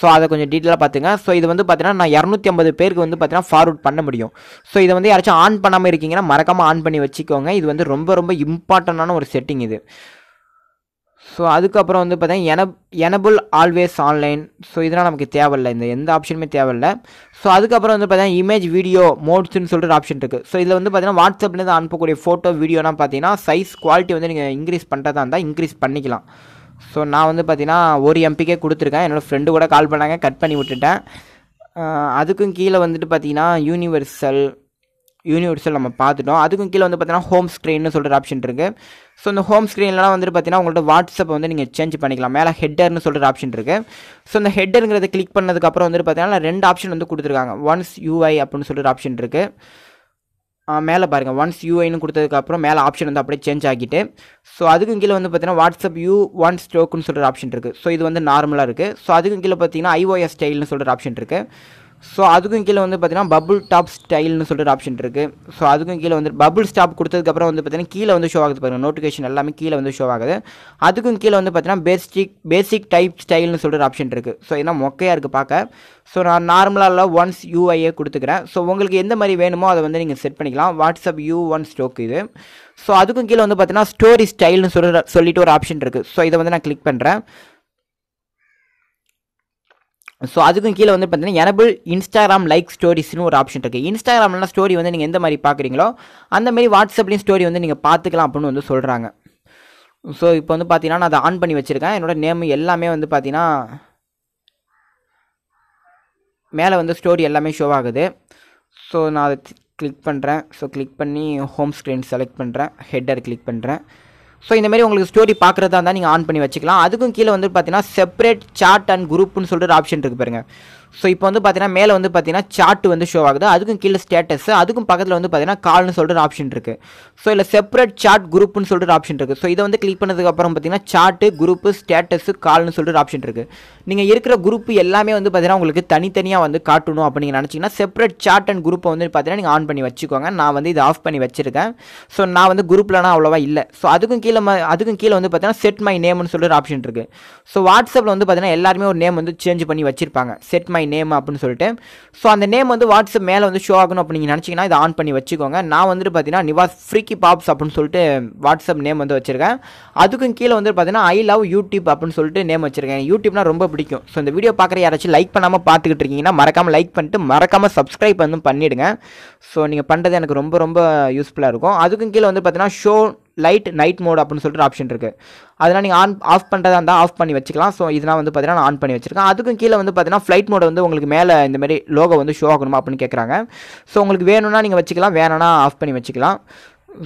B: ஸோ அதை கொஞ்சம் டீட்டெயிலாக பார்த்துங்க ஸோ இது வந்து பார்த்தீங்கன்னா நான் இரநூத்தி ஐம்பது பேருக்கு வந்து பார்த்தீங்கன்னா ஃபார்வர்ட் பண்ண முடியும் ஸோ இதை வந்து யாராச்சும் ஆன் பண்ணாமல் இருக்கீங்கன்னா மறக்காமல் ஆன் பண்ணி வச்சுக்கோங்க இது வந்து ரொம்ப ரொம்ப இம்பார்ட்டண்டான ஒரு செட்டிங் இது ஸோ அதுக்கப்புறம் வந்து பார்த்தீங்கன்னா எனப் எனபிள் ஆல்வேஸ் ஆன்லைன் ஸோ இதெல்லாம் நமக்கு தேவையில்லை இந்த எந்த ஆப்ஷனுமே தேவையில்லை ஸோ அதுக்கப்புறம் வந்து பார்த்தீங்கன்னா இமேஜ் வீடியோ மோட்ஸ்னு சொல்லிட்டு ஆப்ஷன் இருக்குது ஸோ இதில் வந்து பார்த்தீங்கன்னா வாட்ஸ்அப்லேருந்து அனுப்பக்கூடிய ஃபோட்டோ வீடியோலாம் பார்த்தீங்கன்னா சைஸ் குவாலிட்டி வந்து நீங்கள் இன்க்ரீஸ் பண்ணுறதா இருந்தால் இன்க்ரீஸ் பண்ணிக்கலாம் ஸோ நான் வந்து பார்த்தீங்கன்னா ஒரு எம்பிக்கே கொடுத்துருக்கேன் என்னோடய ஃப்ரெண்டு கூட கால் பண்ணாங்க கட் பண்ணி விட்டுட்டேன் அதுக்கும் கீழே வந்துட்டு பார்த்தீங்கன்னா யூனிவர்சல் யூனிவர்சல் நம்ம பார்த்துட்டோம் அதுக்கும் கீழே வந்து பார்த்தீங்கன்னா ஹோம் ஸ்க்ரீன்னு சொல்கிற ஆப்ஷன் இருக்குது ஸோ இந்த ஹோம் ஸ்க்ரீன்லாம் வந்து பார்த்தீங்கன்னா உங்கள்ட்ட வாட்ஸ்அப் வந்து நீங்கள் சேஞ்ச் பண்ணிக்கலாம் மேலே ஹெட்டர்னு சொல்கிற ஆப்ஷன் இருக்குது ஸோ இந்த ஹெட்டருங்கிறத கிளிக் பண்ணதுக்கப்புறம் வந்து பார்த்தீங்கன்னா ரெண்டு ஆப்ஷன் வந்து கொடுத்துருக்காங்க ஒன்ஸ் யூஐ அப்படின்னு சொல்லுற ஆப்ஷன் இருக்குது மேலே பாருங்கள் ஒன்ஸ் யூஐன்னு கொடுத்ததுக்கப்புறம் மேலே ஆப்ஷன் வந்து அப்படியே சேஞ்ச் ஆகிட்டு ஸோ அதுக்கும் கீழே வந்து பார்த்தீங்கன்னா வாட்ஸ்அப் யூ ஒன் ஸ்ட்ரோக்குன்னு சொல்கிற ஆப்ஷன் இருக்குது ஸோ இது வந்து நார்மலாக இருக்குது ஸோ அதுக்கும் கீழே பார்த்தீங்கன்னா ஐஓஎஸ் ஸ்டைல்னு சொல்கிற ஆப்ஷன் இருக்குது ஸோ அதுக்கும் கீழே வந்து பார்த்தீங்கன்னா பபுள் டாப் ஸ்டைல்னு சொல்லிட்டு ஆப்ஷன் இருக்குது ஸோ அதுக்கும் கீழே வந்து பபுள் ஸ்டாப் கொடுத்ததுக்கப்புறம் வந்து பார்த்தீங்கன்னா கீழே வந்து ஷோ ஆகுது பாருங்கள் நோட்டிஃபிகேஷன் எல்லாமே கீழே வந்து ஷோ ஆகுது அதுக்கும் கீழே வந்து பார்த்தீங்கன்னா பேசிக் பேசிக் டைப் ஸ்டைல்னு சொல்லிட்டு ஆப்ஷன் இருக்குது ஸோ ஏன்னா மொக்கையாக இருக்குது பார்க்க ஸோ நான் நார்மலாக இல்லை ஒன்ஸ் யூஐயே கொடுத்துக்கிறேன் ஸோ உங்களுக்கு எந்த மாதிரி வேணுமோ அதை வந்து நீங்கள் செட் பண்ணிக்கலாம் வாட்ஸ்அப் யூ ஒன் ஸ்டோக் இது ஸோ அதுக்கும் கீழே வந்து பார்த்தீங்கன்னா ஸ்டோரி ஸ்டைல்னு சொல்லிட்டு ஒரு ஆப்ஷன் இருக்குது ஸோ இதை வந்து நான் கிளிக் பண்ணுறேன் ஸோ அதுக்கும் கீழே வந்து பார்த்தீங்கன்னா எனபிள் இன்ஸ்டாகிராம் லைக் ஸ்டோரிஸ்னு ஒரு ஆப்ஷன் இருக்குது இன்ஸ்டாகிராம்லாம் ஸ்டோரி வந்து நீங்கள் எந்த மாதிரி பார்க்குறீங்களோ அந்தமாரி வாட்ஸ்அப்லேயும் ஸ்டோரி வந்து நீங்கள் பார்த்துக்கலாம் அப்படின்னு வந்து சொல்கிறாங்க ஸோ இப்போ வந்து பார்த்தீங்கன்னா நான் அதை ஆன் பண்ணி வச்சுருக்கேன் என்னோடய நேம் எல்லாமே வந்து பார்த்தீங்கன்னா மேலே வந்து ஸ்டோரி எல்லாமே ஷோ ஆகுது ஸோ நான் அதை கிளிக் பண்ணுறேன் ஸோ கிளிக் பண்ணி ஹோம் ஸ்க்ரீன் செலக்ட் பண்ணுறேன் ஹெட்டர் கிளிக் பண்ணுறேன் ஸோ மாதிரி உங்களுக்கு ஸ்டோரி பார்க்குறதா இருந்தால் நீங்கள் ஆன் பண்ணி வச்சுக்கலாம் அதுக்கும் கீழே வந்து பார்த்தீங்கன்னா செப்பரேட் சாட் அண்ட் குரூப்னு சொல்லிட்டு ஆப்ஷன் இருக்குது பாருங்கள் ஸோ இப்போ வந்து பார்த்தீங்கன்னா மேலே வந்து பார்த்தீங்கன்னா சார்ட் வந்து ஷோ ஆகுது அதுக்கும் கீழே ஸ்டேட்டஸ் அதுக்கும் பக்கத்தில் வந்து பார்த்தீங்கன்னா கால்னு சொல்கிற ஆப்ஷன் இருக்குது ஸோ இல்லை செப்பரேட் சார்ட் குரூப்னு சொல்கிற ஆப்ஷன் இருக்குது ஸோ இதை வந்து கிளிக் பண்ணதுக்கப்புறம் பார்த்தீங்கன்னா சார்ட்டு குரூப் ஸ்டேட்டஸ் கால்னு சொல்கிற ஆப்ஷன் இருக்குது நீங்கள் இருக்கிற குரூப் எல்லாமே வந்து பார்த்தீங்கன்னா உங்களுக்கு தனித்தனியாக வந்து காட்டணும் அப்படின்னு நினச்சிங்கன்னா செப்பரேட் சார்ட் அண்ட் குரூப்பை வந்து பார்த்தீங்கன்னா நீங்கள் ஆன் பண்ணி வச்சுக்கோங்க நான் வந்து இதை ஆஃப் பண்ணி வச்சுருக்கேன் ஸோ நான் வந்து குரூப்லனா அவ்வளோவா இல்லை ஸோ அதுக்கும் கீழே அதுக்கும் கீழே வந்து பார்த்தீங்கன்னா செட் மை நேம்னு சொல்கிற ஆப்ஷன் இருக்குது ஸோ வாட்ஸ்அப்பில் வந்து பார்த்தீங்கன்னா எல்லாருமே ஒரு நேம் வந்து சேஞ்ச் பண்ணி வச்சிருப்பாங்க செட் மை மை நேம் அப்படின்னு சொல்லிட்டு ஸோ அந்த நேம் வந்து வாட்ஸ்அப் மேலே வந்து ஷோ ஆகணும் அப்படி நீங்கள் நினச்சிங்கன்னா இதை ஆன் பண்ணி வச்சுக்கோங்க நான் வந்துட்டு பார்த்தீங்கன்னா நிவாஸ் ஃப்ரீக்கி பாப்ஸ் அப்படின்னு சொல்லிட்டு வாட்ஸ்அப் நேம் வந்து வச்சுருக்கேன் அதுக்கும் கீழே வந்து பார்த்தீங்கன்னா ஐ லவ் யூடியூப் அப்படின்னு சொல்லிட்டு நேம் வச்சுருக்கேன் யூடியூப்னா ரொம்ப பிடிக்கும் ஸோ இந்த வீடியோ பார்க்குற யாராச்சும் லைக் பண்ணாமல் பார்த்துக்கிட்டு இருக்கீங்கன்னா மறக்காமல் லைக் பண்ணிட்டு மறக்காமல் சப்ஸ்கிரைப் வந்து பண்ணிவிடுங்க ஸோ நீங்கள் பண்ணுறது எனக்கு ரொம்ப ரொம்ப யூஸ்ஃபுல்லாக இருக்கும் அதுக்கும் கீழே வந்து பார்த்தீங்கன்னா ஷோ லைட் நைட் மோட் அப்படின்னு சொல்லிட்டு ஆப்ஷன் இருக்குது அதெல்லாம் நீங்கள் ஆன் ஆஃப் பண்ணுறதா இருந்தால் ஆஃப் பண்ணி வச்சுக்கலாம் ஸோ இதெல்லாம் வந்து பார்த்தீங்கன்னா நான் ஆன் பண்ணி வச்சிருக்கேன் அதுக்கும் கீழே வந்து பார்த்தீங்கன்னா ஃப்ளைட் மோட் வந்து உங்களுக்கு மேலே இந்த மாதிரி லோகோ வந்து ஷோ ஆகணுமா அப்படின்னு கேட்குறாங்க ஸோ உங்களுக்கு வேணும்னா நீங்கள் வச்சுக்கலாம் வேணும்னா ஆஃப் பண்ணி வச்சுக்கலாம்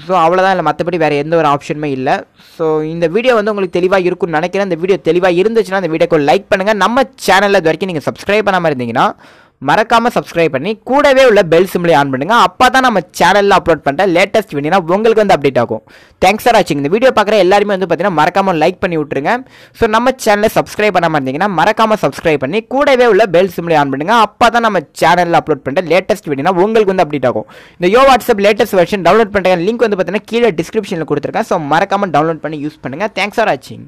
B: ஸோ அவ்வளோதான் இல்லை மற்றபடி வேறு எந்த ஒரு ஆப்ஷனுமே இல்லை ஸோ இந்த வீடியோ வந்து உங்களுக்கு தெளிவாக இருக்கும்னு நினைக்கிறேன் இந்த வீடியோ தெளிவாக இருந்துச்சுன்னா இந்த வீடியோக்கு லைக் பண்ணுங்கள் நம்ம சேனலில் இது வரைக்கும் நீங்கள் சப்ஸ்கிரைப் பண்ணாமல் இருந்தீங்கன்னா மறக்காமல் சப்ஸ்கிரைப் பண்ணி கூடவே உள்ள பெல் சிம்லையும் ஆன் பண்ணுங்கள் அப்போ தான் நம்ம சேனலில் அப்லோட் பண்ணுற லேட்டஸ்ட் வீடியோனா உங்களுக்கு வந்து அப்டேட் ஆகும் தேங்க்ஸ் ஃபார் வாட்சிங் இந்த வீடியோ பார்க்குற எல்லாருமே வந்து பார்த்தீங்கன்னா மறக்காமல் லைக் பண்ணி விட்டுருங்க ஸோ நம்ம சேனலை சப்ஸ்கிரைப் பண்ணாமல் இருந்தீங்கன்னா மறக்காமல் சப்ஸ்கிரைப் பண்ணி கூடவே உள்ள பெல் சிம்லையும் ஆன் பண்ணுங்கள் அப்போ தான் நம்ம சேனலில் அப்லோட் பண்ணுற லேட்டஸ்ட் வீடியோனா உங்களுக்கு வந்து அப்டேட் ஆகும் இந்த யோ வாட்ஸ்அப் லேட்டஸ்ட் வெர்ஷன் டவுன்லோட் பண்ணுறேன் லிங்க் வந்து பார்த்தீங்கன்னா கீழே டிஸ்கிரிப்ஷனில் கொடுத்துருக்கேன் ஸோ மறக்காமல் டவுன்லோட் பண்ணி யூஸ் பண்ணுங்கள் தேங்க்ஸ் ஃபார் வாட்சிங்